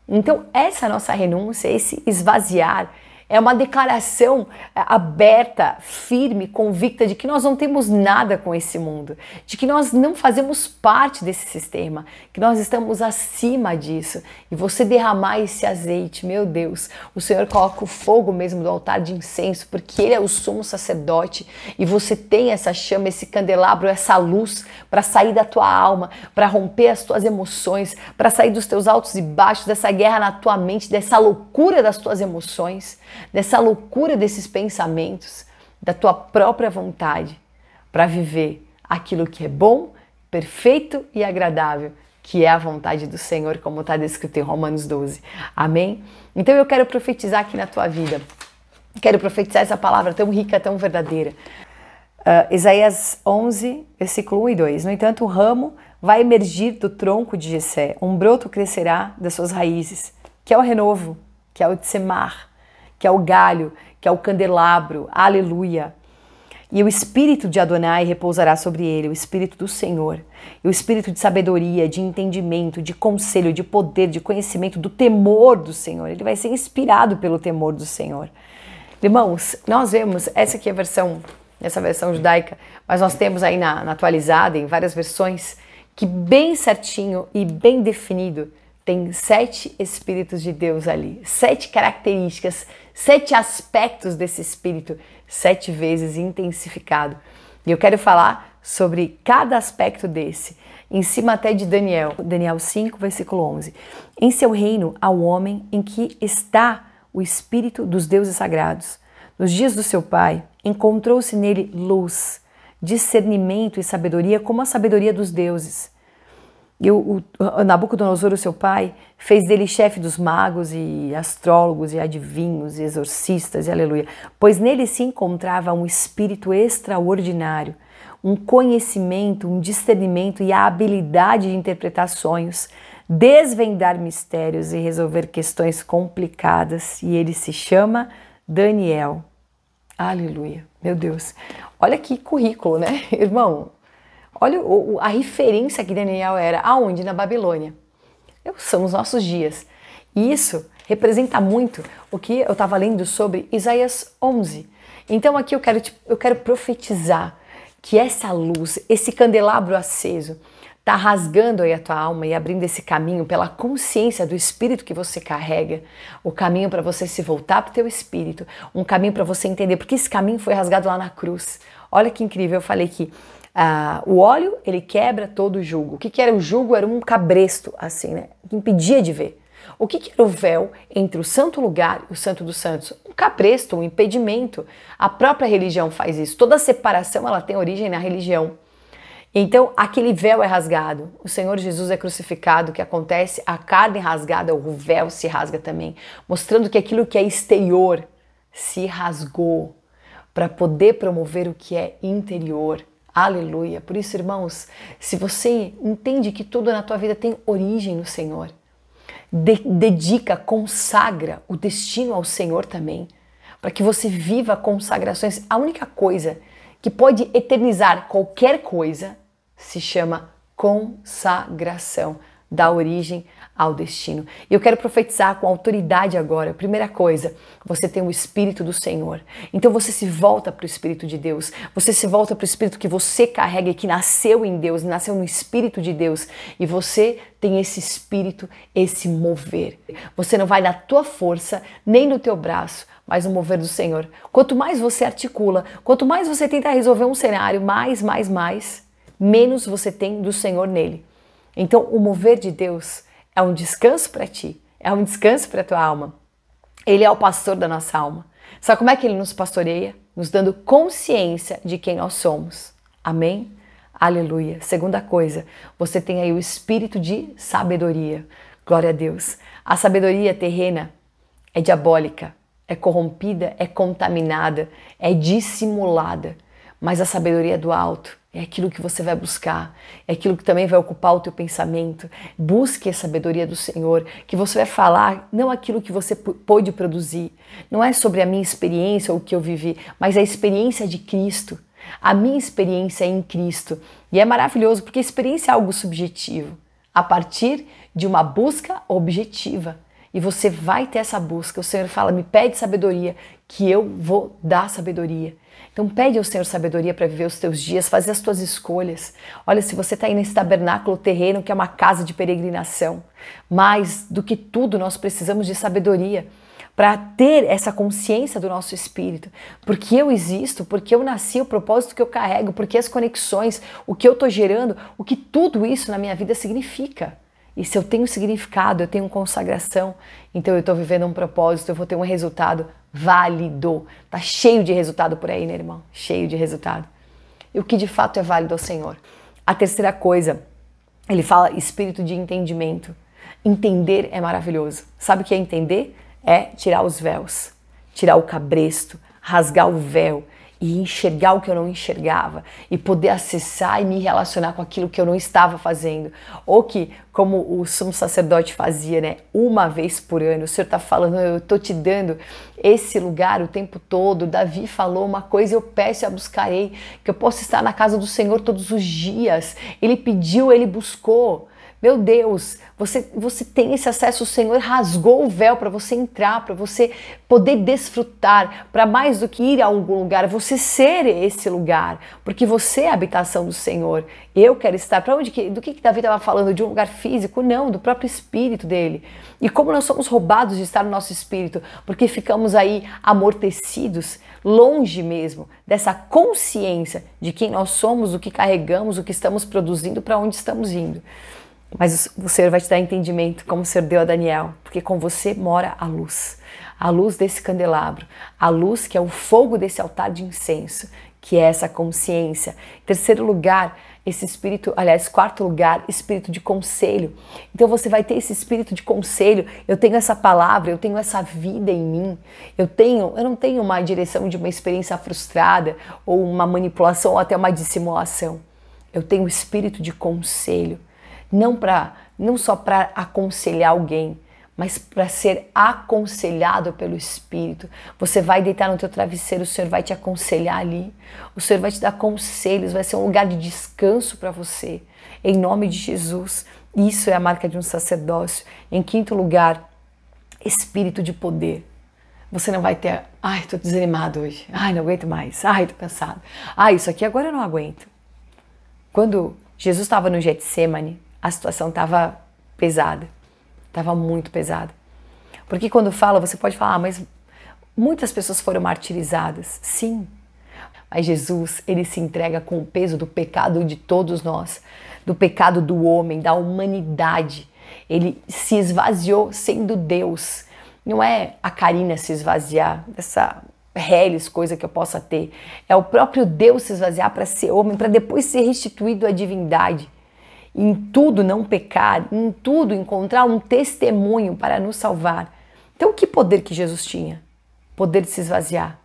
Então, essa nossa renúncia, esse esvaziar, é uma declaração é, aberta, firme, convicta de que nós não temos nada com esse mundo, de que nós não fazemos parte desse sistema, que nós estamos acima disso. E você derramar esse azeite, meu Deus, o Senhor coloca o fogo mesmo do altar de incenso, porque Ele é o sumo sacerdote e você tem essa chama, esse candelabro, essa luz para sair da tua alma, para romper as tuas emoções, para sair dos teus altos e baixos, dessa guerra na tua mente, dessa loucura das tuas emoções dessa loucura desses pensamentos, da tua própria vontade, para viver aquilo que é bom, perfeito e agradável, que é a vontade do Senhor, como está descrito em Romanos 12. Amém? Então eu quero profetizar aqui na tua vida. Quero profetizar essa palavra tão rica, tão verdadeira. Uh, Isaías 11, versículo 1 e 2. No entanto, o ramo vai emergir do tronco de Jessé, um broto crescerá das suas raízes, que é o renovo, que é o de semar, que é o galho, que é o candelabro. Aleluia. E o espírito de Adonai repousará sobre ele, o espírito do Senhor, e o espírito de sabedoria, de entendimento, de conselho, de poder, de conhecimento, do temor do Senhor. Ele vai ser inspirado pelo temor do Senhor. Irmãos, nós vemos, essa aqui é a versão, essa versão judaica, mas nós temos aí na, na atualizada, em várias versões, que bem certinho e bem definido tem sete Espíritos de Deus ali, sete características, sete aspectos desse Espírito, sete vezes intensificado. E eu quero falar sobre cada aspecto desse, em cima até de Daniel, Daniel 5, versículo 11. Em seu reino há um homem em que está o Espírito dos deuses sagrados. Nos dias do seu pai, encontrou-se nele luz, discernimento e sabedoria como a sabedoria dos deuses e o, o Nabucodonosor, o seu pai, fez dele chefe dos magos e astrólogos e adivinhos e exorcistas e aleluia, pois nele se encontrava um espírito extraordinário, um conhecimento, um discernimento e a habilidade de interpretar sonhos, desvendar mistérios e resolver questões complicadas, e ele se chama Daniel. Aleluia. Meu Deus. Olha que currículo, né? Irmão, Olha o, a referência que Daniel era. Aonde? Na Babilônia. São os nossos dias. E isso representa muito o que eu estava lendo sobre Isaías 11. Então aqui eu quero, eu quero profetizar que essa luz, esse candelabro aceso, está rasgando aí a tua alma e abrindo esse caminho pela consciência do espírito que você carrega, o caminho para você se voltar para o teu espírito, um caminho para você entender porque esse caminho foi rasgado lá na cruz. Olha que incrível, eu falei que ah, o óleo, ele quebra todo o jugo. O que, que era o jugo? Era um cabresto, assim, né? Que impedia de ver. O que, que era o véu entre o santo lugar e o santo dos santos? Um cabresto, um impedimento. A própria religião faz isso. Toda separação, ela tem origem na religião. Então, aquele véu é rasgado. O Senhor Jesus é crucificado. O que acontece? A carne rasgada, o véu se rasga também, mostrando que aquilo que é exterior se rasgou para poder promover o que é interior. Aleluia. Por isso, irmãos, se você entende que tudo na tua vida tem origem no Senhor, de dedica, consagra o destino ao Senhor também, para que você viva consagrações. A única coisa que pode eternizar qualquer coisa se chama consagração da origem ao destino. E eu quero profetizar com autoridade agora. Primeira coisa, você tem o Espírito do Senhor. Então você se volta para o Espírito de Deus. Você se volta para o Espírito que você carrega e que nasceu em Deus, nasceu no Espírito de Deus. E você tem esse Espírito, esse mover. Você não vai na tua força, nem no teu braço, mas no mover do Senhor. Quanto mais você articula, quanto mais você tenta resolver um cenário, mais, mais, mais, menos você tem do Senhor nele. Então o mover de Deus é um descanso para ti, é um descanso para tua alma. Ele é o pastor da nossa alma. Só como é que ele nos pastoreia? Nos dando consciência de quem nós somos. Amém? Aleluia. Segunda coisa, você tem aí o espírito de sabedoria. Glória a Deus. A sabedoria terrena é diabólica, é corrompida, é contaminada, é dissimulada mas a sabedoria do alto é aquilo que você vai buscar, é aquilo que também vai ocupar o teu pensamento. Busque a sabedoria do Senhor, que você vai falar não aquilo que você pôde produzir, não é sobre a minha experiência ou o que eu vivi, mas a experiência de Cristo, a minha experiência é em Cristo. E é maravilhoso porque a experiência é algo subjetivo, a partir de uma busca objetiva. E você vai ter essa busca. O Senhor fala: "Me pede sabedoria, que eu vou dar sabedoria". Então pede ao Senhor sabedoria para viver os teus dias, fazer as tuas escolhas. Olha, se você está aí nesse tabernáculo terreno, que é uma casa de peregrinação, mais do que tudo nós precisamos de sabedoria para ter essa consciência do nosso espírito, porque eu existo, porque eu nasci, o propósito que eu carrego, porque as conexões, o que eu estou gerando, o que tudo isso na minha vida significa. E se eu tenho significado, eu tenho consagração, então eu estou vivendo um propósito, eu vou ter um resultado válido. Tá cheio de resultado por aí, né, irmão? Cheio de resultado. E o que de fato é válido ao Senhor? A terceira coisa, ele fala espírito de entendimento. Entender é maravilhoso. Sabe o que é entender? É tirar os véus, tirar o cabresto, rasgar o véu, e enxergar o que eu não enxergava e poder acessar e me relacionar com aquilo que eu não estava fazendo. Ou que, como o sumo sacerdote fazia, né, uma vez por ano, o Senhor está falando, eu estou te dando esse lugar o tempo todo. Davi falou uma coisa, eu peço e a buscarei, que eu possa estar na casa do Senhor todos os dias. Ele pediu, ele buscou. Meu Deus, você, você tem esse acesso, o Senhor rasgou o véu para você entrar, para você poder desfrutar, para mais do que ir a algum lugar, você ser esse lugar, porque você é a habitação do Senhor. Eu quero estar. Para onde que, do que, que Davi estava falando? De um lugar físico? Não, do próprio espírito dele. E como nós somos roubados de estar no nosso espírito, porque ficamos aí amortecidos, longe mesmo dessa consciência de quem nós somos, o que carregamos, o que estamos produzindo, para onde estamos indo. Mas o Senhor vai te dar entendimento, como o Senhor deu a Daniel, porque com você mora a luz, a luz desse candelabro, a luz que é o fogo desse altar de incenso, que é essa consciência. Em terceiro lugar, esse espírito, aliás, quarto lugar, espírito de conselho. Então você vai ter esse espírito de conselho. Eu tenho essa palavra, eu tenho essa vida em mim. Eu tenho, eu não tenho uma direção de uma experiência frustrada ou uma manipulação ou até uma dissimulação. Eu tenho o espírito de conselho não para não só para aconselhar alguém, mas para ser aconselhado pelo Espírito. Você vai deitar no teu travesseiro, o Senhor vai te aconselhar ali. O Senhor vai te dar conselhos, vai ser um lugar de descanso para você. Em nome de Jesus. Isso é a marca de um sacerdócio. Em quinto lugar, espírito de poder. Você não vai ter, ai, tô desanimado hoje. Ai, não aguento mais. Ai, tô cansado. Ai, ah, isso aqui agora eu não aguento. Quando Jesus estava no Getsemane, a situação estava pesada. Estava muito pesada. Porque quando fala, você pode falar, ah, mas muitas pessoas foram martirizadas. Sim. Mas Jesus, ele se entrega com o peso do pecado de todos nós, do pecado do homem, da humanidade. Ele se esvaziou sendo Deus. Não é a Karina se esvaziar, essa reles, coisa que eu possa ter. É o próprio Deus se esvaziar para ser homem, para depois ser restituído à divindade em tudo não pecar, em tudo encontrar um testemunho para nos salvar. Então, que poder que Jesus tinha? Poder de se esvaziar.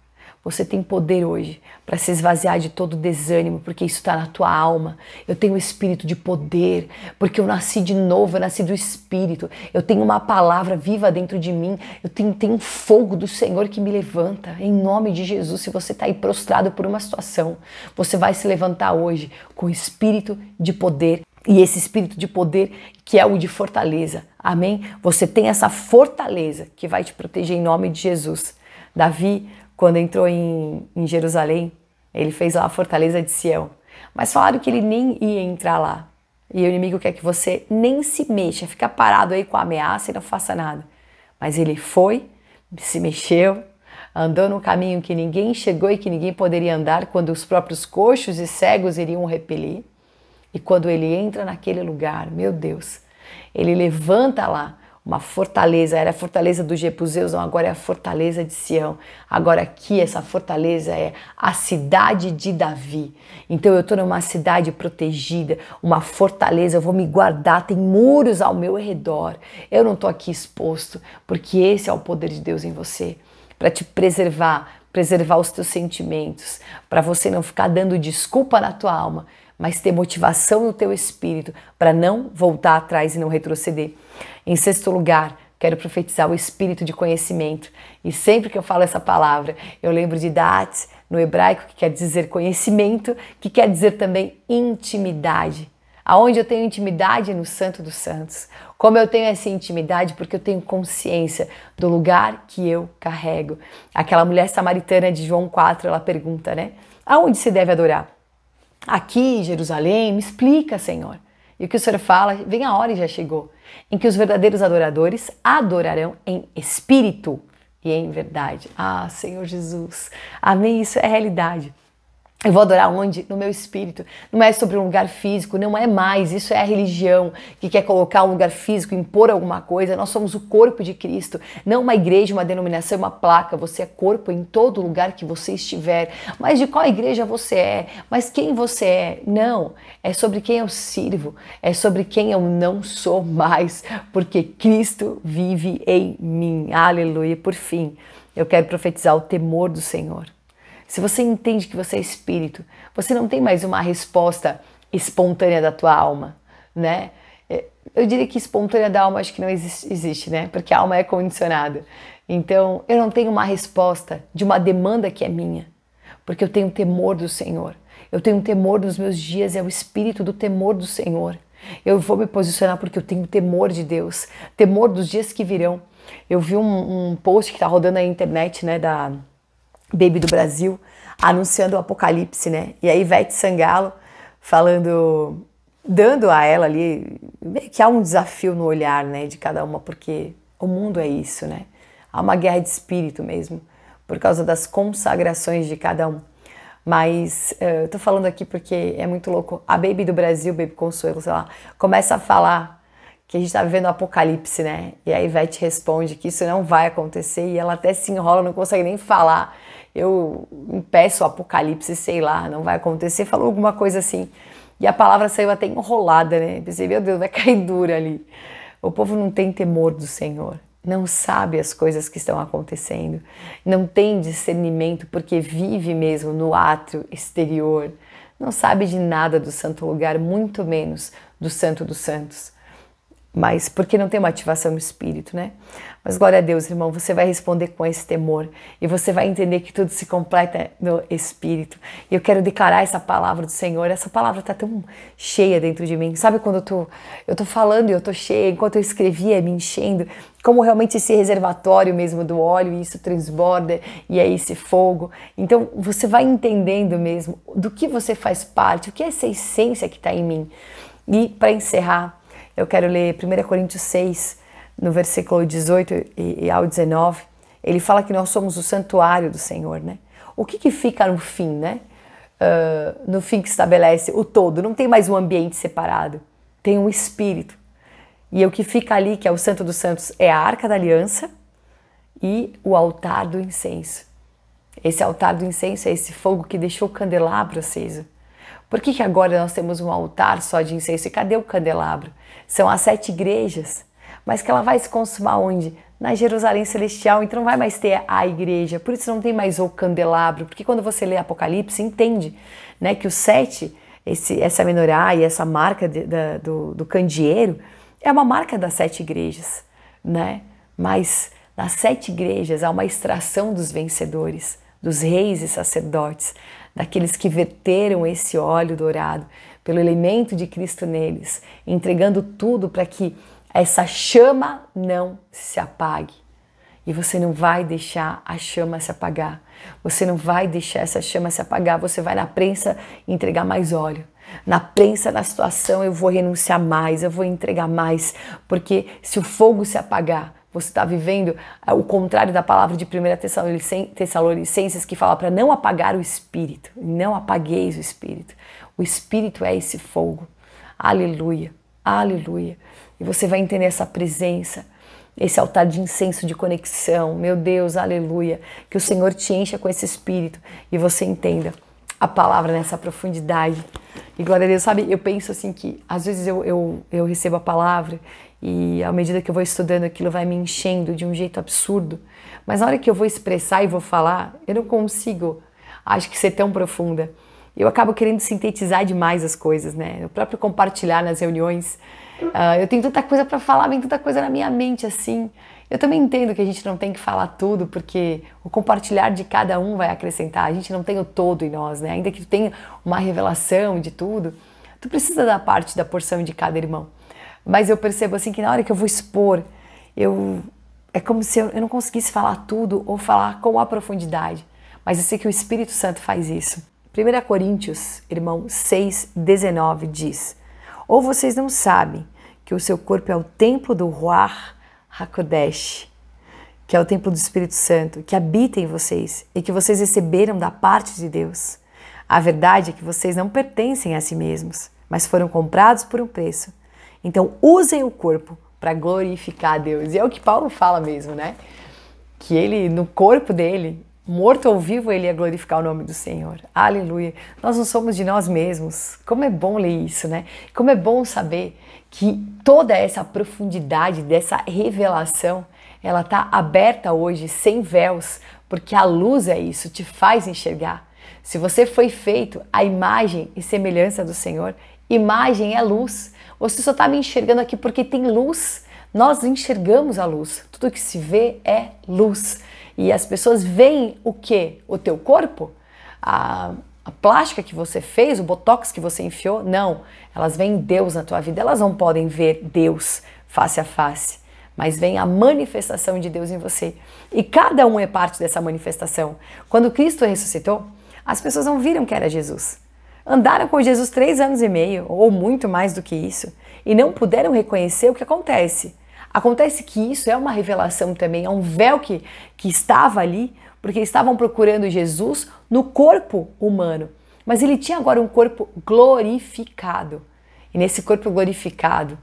Você tem poder hoje para se esvaziar de todo desânimo, porque isso está na tua alma. Eu tenho um espírito de poder, porque eu nasci de novo, eu nasci do Espírito. Eu tenho uma palavra viva dentro de mim. Eu tenho, tenho um fogo do Senhor que me levanta. Em nome de Jesus, se você está aí prostrado por uma situação, você vai se levantar hoje com espírito de poder e esse espírito de poder que é o de fortaleza. Amém? Você tem essa fortaleza que vai te proteger em nome de Jesus. Davi, quando entrou em, em Jerusalém, ele fez lá a fortaleza de Sião. Mas falaram que ele nem ia entrar lá. E o inimigo quer que você nem se mexa, fica parado aí com a ameaça e não faça nada. Mas ele foi, se mexeu, andou num caminho que ninguém chegou e que ninguém poderia andar, quando os próprios coxos e cegos iriam repelir. E quando ele entra naquele lugar, meu Deus, ele levanta lá uma fortaleza, era a fortaleza dos Jebuseus, não, agora é a fortaleza de Sião. Agora aqui essa fortaleza é a cidade de Davi. Então eu estou numa cidade protegida, uma fortaleza, eu vou me guardar, tem muros ao meu redor. Eu não estou aqui exposto, porque esse é o poder de Deus em você, para te preservar, preservar os teus sentimentos, para você não ficar dando desculpa na tua alma mas ter motivação no teu espírito para não voltar atrás e não retroceder. Em sexto lugar, quero profetizar o espírito de conhecimento. E sempre que eu falo essa palavra, eu lembro de Dat, no hebraico, que quer dizer conhecimento, que quer dizer também intimidade. Aonde eu tenho intimidade no Santo dos Santos. Como eu tenho essa intimidade? Porque eu tenho consciência do lugar que eu carrego. Aquela mulher samaritana de João 4, ela pergunta, né? Aonde se deve adorar? aqui em Jerusalém, me explica, Senhor. E o que o Senhor fala, vem a hora e já chegou, em que os verdadeiros adoradores adorarão em espírito e em verdade. Ah, Senhor Jesus, amém, isso é realidade. Eu vou adorar onde? No meu espírito. Não é sobre um lugar físico, não é mais. Isso é a religião que quer colocar um lugar físico, impor alguma coisa. Nós somos o corpo de Cristo, não uma igreja, uma denominação, uma placa. Você é corpo em todo lugar que você estiver. Mas de qual igreja você é? Mas quem você é? Não. É sobre quem eu sirvo. É sobre quem eu não sou mais. Porque Cristo vive em mim. Aleluia. Por fim, eu quero profetizar o temor do Senhor se você entende que você é espírito, você não tem mais uma resposta espontânea da tua alma, né? É, eu diria que espontânea da alma acho que não existe, existe, né? Porque a alma é condicionada. Então, eu não tenho uma resposta de uma demanda que é minha, porque eu tenho temor do Senhor. Eu tenho temor nos meus dias, é o espírito do temor do Senhor. Eu vou me posicionar porque eu tenho temor de Deus, temor dos dias que virão. Eu vi um, um post que está rodando na internet, né, da Baby do Brasil, anunciando o apocalipse, né? E aí Ivete Sangalo falando, dando a ela ali, meio que há um desafio no olhar, né, de cada uma, porque o mundo é isso, né? Há uma guerra de espírito mesmo, por causa das consagrações de cada um. Mas eh, eu tô falando aqui porque é muito louco. A Baby do Brasil, Baby Consuelo, sei lá, começa a falar que a gente está vivendo o um apocalipse, né? E a Ivete responde que isso não vai acontecer e ela até se enrola, não consegue nem falar. Eu impeço o apocalipse, sei lá, não vai acontecer. Falou alguma coisa assim. E a palavra saiu até enrolada, né? Pensei, meu Deus, vai cair dura ali. O povo não tem temor do Senhor, não sabe as coisas que estão acontecendo, não tem discernimento porque vive mesmo no átrio exterior, não sabe de nada do santo lugar, muito menos do santo dos santos mas porque não tem uma ativação no espírito, né? Mas glória a Deus, irmão, você vai responder com esse temor e você vai entender que tudo se completa no espírito. E eu quero declarar essa palavra do Senhor. Essa palavra tá tão cheia dentro de mim. Sabe quando eu tô, eu tô falando e eu tô cheia, enquanto eu escrevia, me enchendo, como realmente esse reservatório mesmo do óleo e isso transborda e é esse fogo. Então, você vai entendendo mesmo do que você faz parte, o que é essa essência que tá em mim. E para encerrar, eu quero ler 1 Coríntios 6, no versículo 18 e, ao 19. Ele fala que nós somos o santuário do Senhor, né? O que, que fica no fim, né? Uh, no fim que estabelece o todo. Não tem mais um ambiente separado. Tem um espírito. E o que fica ali, que é o Santo dos Santos, é a Arca da Aliança e o altar do incenso. Esse altar do incenso é esse fogo que deixou o candelabro aceso. Por que, que agora nós temos um altar só de incenso? E cadê o candelabro? São as sete igrejas, mas que ela vai se consumar onde? Na Jerusalém Celestial, então não vai mais ter a igreja, por isso não tem mais o candelabro, porque quando você lê Apocalipse, entende né, que o sete, esse, essa menorá e essa marca de, da, do, do candeeiro, é uma marca das sete igrejas, né? Mas nas sete igrejas há uma extração dos vencedores dos reis e sacerdotes, daqueles que verteram esse óleo dourado, pelo elemento de Cristo neles, entregando tudo para que essa chama não se apague. E você não vai deixar a chama se apagar. Você não vai deixar essa chama se apagar. Você vai na prensa entregar mais óleo. Na prensa, na situação, eu vou renunciar mais, eu vou entregar mais. Porque se o fogo se apagar, você está vivendo ah, o contrário da palavra de 1 Tessalonicenses que fala para não apagar o espírito. Não apagueis o espírito. O espírito é esse fogo. Aleluia, aleluia. E você vai entender essa presença, esse altar de incenso de conexão. Meu Deus, aleluia. Que o Senhor te encha com esse espírito e você entenda a palavra nessa profundidade. E glória a Deus, sabe? Eu penso assim que às vezes eu, eu, eu recebo a palavra e à medida que eu vou estudando, aquilo vai me enchendo de um jeito absurdo. Mas na hora que eu vou expressar e vou falar, eu não consigo, acho que ser tão profunda. Eu acabo querendo sintetizar demais as coisas, né? O próprio compartilhar nas reuniões. Uh, eu tenho tanta coisa para falar, vem tanta coisa na minha mente assim. Eu também entendo que a gente não tem que falar tudo, porque o compartilhar de cada um vai acrescentar. A gente não tem o todo em nós, né? Ainda que tenha uma revelação de tudo, tu precisa da parte da porção de cada irmão. Mas eu percebo assim que na hora que eu vou expor, eu é como se eu, eu não conseguisse falar tudo ou falar com a profundidade. Mas eu sei que o Espírito Santo faz isso. 1 Coríntios, irmão, 6,19 diz: Ou vocês não sabem que o seu corpo é o templo do Ruar Hakodesh, que é o templo do Espírito Santo, que habita em vocês e que vocês receberam da parte de Deus. A verdade é que vocês não pertencem a si mesmos, mas foram comprados por um preço. Então, usem o corpo para glorificar a Deus. E é o que Paulo fala mesmo, né? Que ele, no corpo dele, morto ou vivo, ele ia glorificar o nome do Senhor. Aleluia. Nós não somos de nós mesmos. Como é bom ler isso, né? Como é bom saber que toda essa profundidade dessa revelação, ela tá aberta hoje, sem véus, porque a luz é isso, te faz enxergar. Se você foi feito à imagem e semelhança do Senhor, imagem é luz. Você só está me enxergando aqui porque tem luz. Nós enxergamos a luz. Tudo que se vê é luz. E as pessoas veem o que? O teu corpo? A, a plástica que você fez, o botox que você enfiou? Não. Elas veem Deus na tua vida. Elas não podem ver Deus face a face, mas vem a manifestação de Deus em você. E cada um é parte dessa manifestação. Quando Cristo ressuscitou, as pessoas não viram que era Jesus andaram com Jesus três anos e meio, ou muito mais do que isso, e não puderam reconhecer o que acontece. Acontece que isso é uma revelação também, é um véu que, que estava ali, porque estavam procurando Jesus no corpo humano. Mas ele tinha agora um corpo glorificado. E nesse corpo glorificado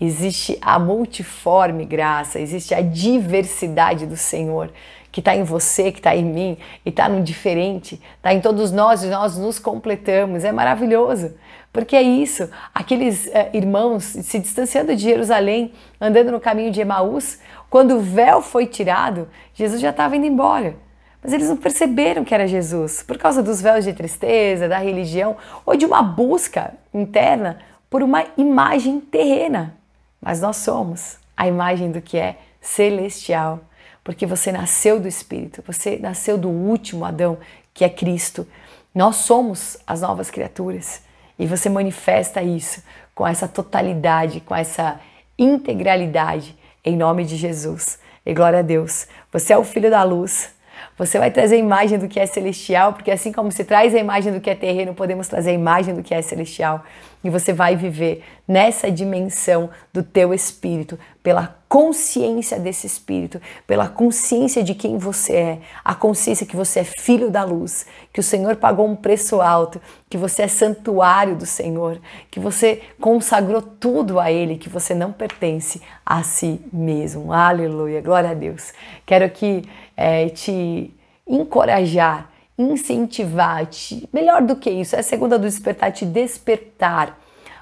existe a multiforme graça, existe a diversidade do Senhor, que está em você, que está em mim e está no diferente, está em todos nós e nós nos completamos. É maravilhoso, porque é isso. Aqueles é, irmãos se distanciando de Jerusalém, andando no caminho de Emaús, quando o véu foi tirado, Jesus já estava indo embora. Mas eles não perceberam que era Jesus, por causa dos véus de tristeza, da religião ou de uma busca interna por uma imagem terrena. Mas nós somos a imagem do que é celestial porque você nasceu do Espírito, você nasceu do último Adão, que é Cristo. Nós somos as novas criaturas e você manifesta isso com essa totalidade, com essa integralidade, em nome de Jesus. E glória a Deus. Você é o filho da luz. Você vai trazer a imagem do que é celestial, porque assim como se traz a imagem do que é terreno, podemos trazer a imagem do que é celestial. E você vai viver nessa dimensão do teu espírito, pela consciência desse espírito, pela consciência de quem você é, a consciência que você é filho da luz, que o Senhor pagou um preço alto, que você é santuário do Senhor, que você consagrou tudo a Ele, que você não pertence a si mesmo. Aleluia, glória a Deus. Quero aqui é, te encorajar, incentivar, te, melhor do que isso, é a segunda do despertar, te despertar,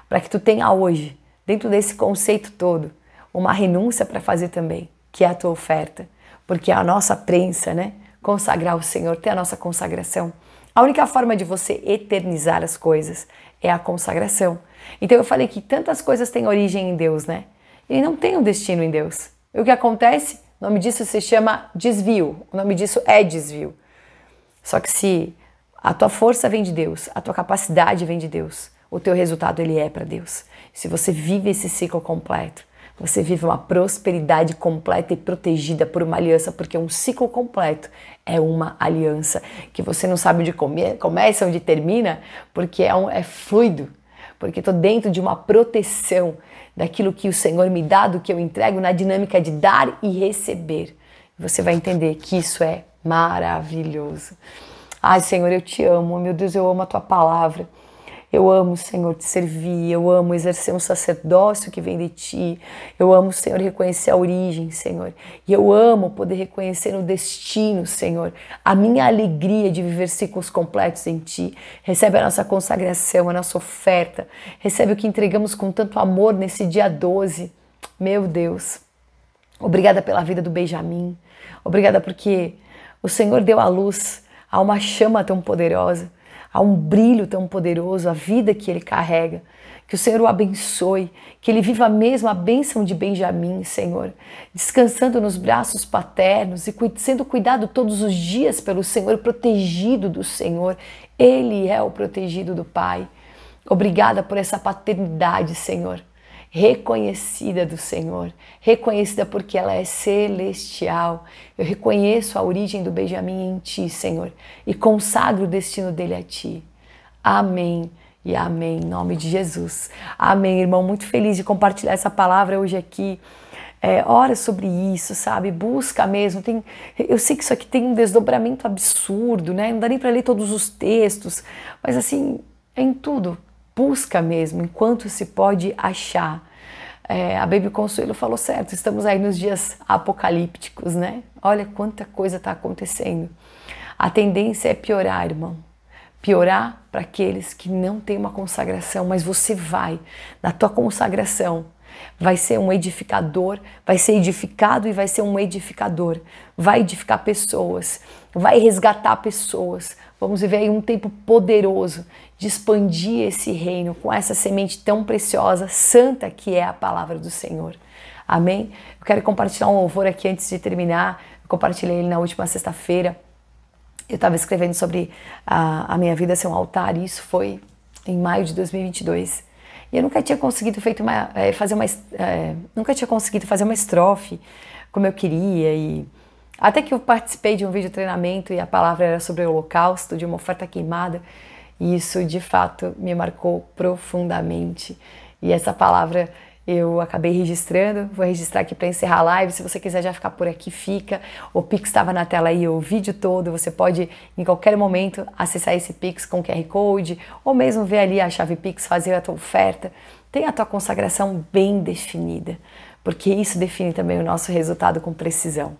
para que tu tenha hoje, dentro desse conceito todo uma renúncia para fazer também, que é a tua oferta, porque a nossa prensa, né? Consagrar o Senhor, ter a nossa consagração. A única forma de você eternizar as coisas é a consagração. Então eu falei que tantas coisas têm origem em Deus, né? e não tem um destino em Deus. E o que acontece? O nome disso se chama desvio. O nome disso é desvio. Só que se a tua força vem de Deus, a tua capacidade vem de Deus, o teu resultado ele é para Deus. Se você vive esse ciclo completo, você vive uma prosperidade completa e protegida por uma aliança, porque um ciclo completo é uma aliança que você não sabe onde come, começa, onde termina, porque é, um, é fluido, porque estou dentro de uma proteção daquilo que o Senhor me dá, do que eu entrego, na dinâmica de dar e receber. Você vai entender que isso é maravilhoso. Ai, Senhor, eu te amo, meu Deus, eu amo a tua palavra. Eu amo, Senhor, te servir, eu amo exercer um sacerdócio que vem de ti. Eu amo, Senhor, reconhecer a origem, Senhor. E eu amo poder reconhecer o destino, Senhor. A minha alegria de viver ciclos completos em ti. Recebe a nossa consagração, a nossa oferta. Recebe o que entregamos com tanto amor nesse dia 12. Meu Deus. Obrigada pela vida do Benjamin. Obrigada porque o Senhor deu a luz a uma chama tão poderosa a um brilho tão poderoso, a vida que ele carrega. Que o Senhor o abençoe, que ele viva mesmo a bênção de Benjamim, Senhor, descansando nos braços paternos e sendo cuidado todos os dias pelo Senhor, protegido do Senhor. Ele é o protegido do Pai. Obrigada por essa paternidade, Senhor reconhecida do Senhor, reconhecida porque ela é celestial. Eu reconheço a origem do Benjamim em ti, Senhor, e consagro o destino dele a ti. Amém. E amém, em nome de Jesus. Amém, irmão. Muito feliz de compartilhar essa palavra hoje aqui. É, ora sobre isso, sabe? Busca mesmo. Tem, eu sei que isso aqui tem um desdobramento absurdo, né? Não dá nem para ler todos os textos, mas assim, é em tudo busca mesmo, enquanto se pode achar. É, a Baby Consuelo falou certo, estamos aí nos dias apocalípticos, né? Olha quanta coisa está acontecendo. A tendência é piorar, irmão. Piorar para aqueles que não têm uma consagração, mas você vai, na tua consagração, vai ser um edificador, vai ser edificado e vai ser um edificador. Vai edificar pessoas, vai resgatar pessoas. Vamos viver aí um tempo poderoso de expandir esse reino com essa semente tão preciosa, santa que é a palavra do Senhor. Amém? Eu quero compartilhar um louvor aqui antes de terminar. Eu compartilhei ele na última sexta-feira. Eu estava escrevendo sobre a, a, minha vida ser um altar, e isso foi em maio de 2022. E eu nunca tinha conseguido feito uma, é, fazer uma é, nunca tinha conseguido fazer uma estrofe como eu queria e até que eu participei de um vídeo treinamento e a palavra era sobre o holocausto, de uma oferta queimada. E isso de fato me marcou profundamente. E essa palavra eu acabei registrando, vou registrar aqui para encerrar a live. Se você quiser já ficar por aqui, fica. O Pix estava na tela aí, o vídeo todo. Você pode, em qualquer momento, acessar esse Pix com QR Code, ou mesmo ver ali a chave Pix, fazer a tua oferta. Tem a tua consagração bem definida, porque isso define também o nosso resultado com precisão.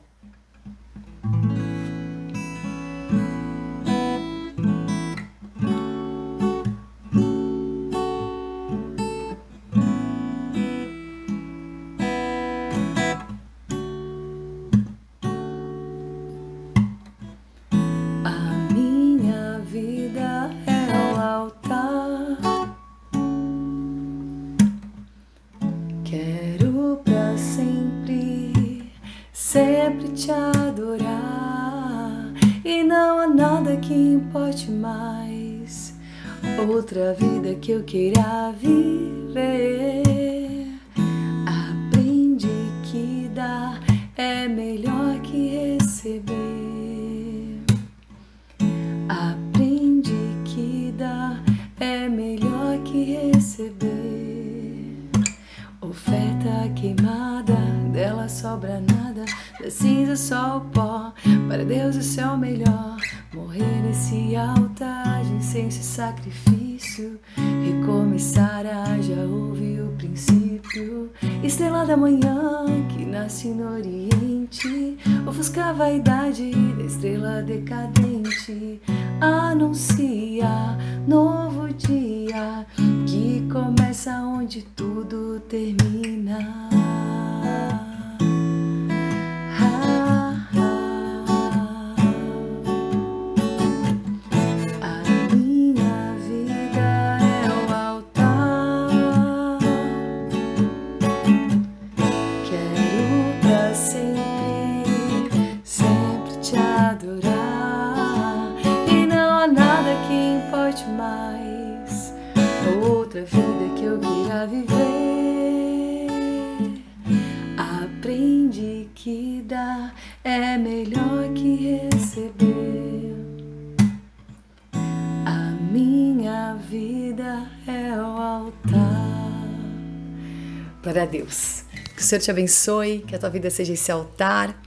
que eu queria vir. love. Deus. Que o Senhor te abençoe, que a tua vida seja esse altar,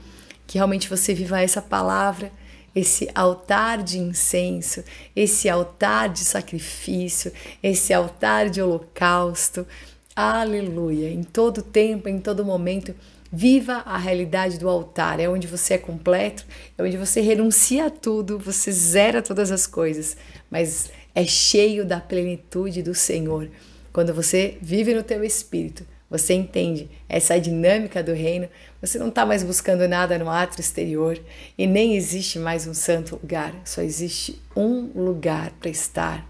que realmente você viva essa palavra, esse altar de incenso, esse altar de sacrifício, esse altar de holocausto. Aleluia! Em todo tempo, em todo momento, viva a realidade do altar. É onde você é completo, é onde você renuncia a tudo, você zera todas as coisas, mas é cheio da plenitude do Senhor. Quando você vive no teu espírito, você entende essa dinâmica do reino, você não está mais buscando nada no ato exterior e nem existe mais um santo lugar, só existe um lugar para estar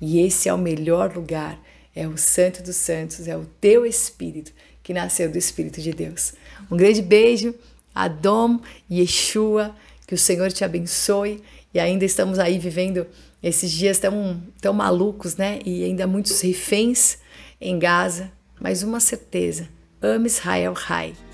e esse é o melhor lugar, é o Santo dos Santos, é o teu Espírito que nasceu do Espírito de Deus. Um grande beijo, Adom e Yeshua, que o Senhor te abençoe e ainda estamos aí vivendo esses dias tão, tão malucos, né? E ainda muitos reféns em Gaza mas uma certeza: ame Israel Rai.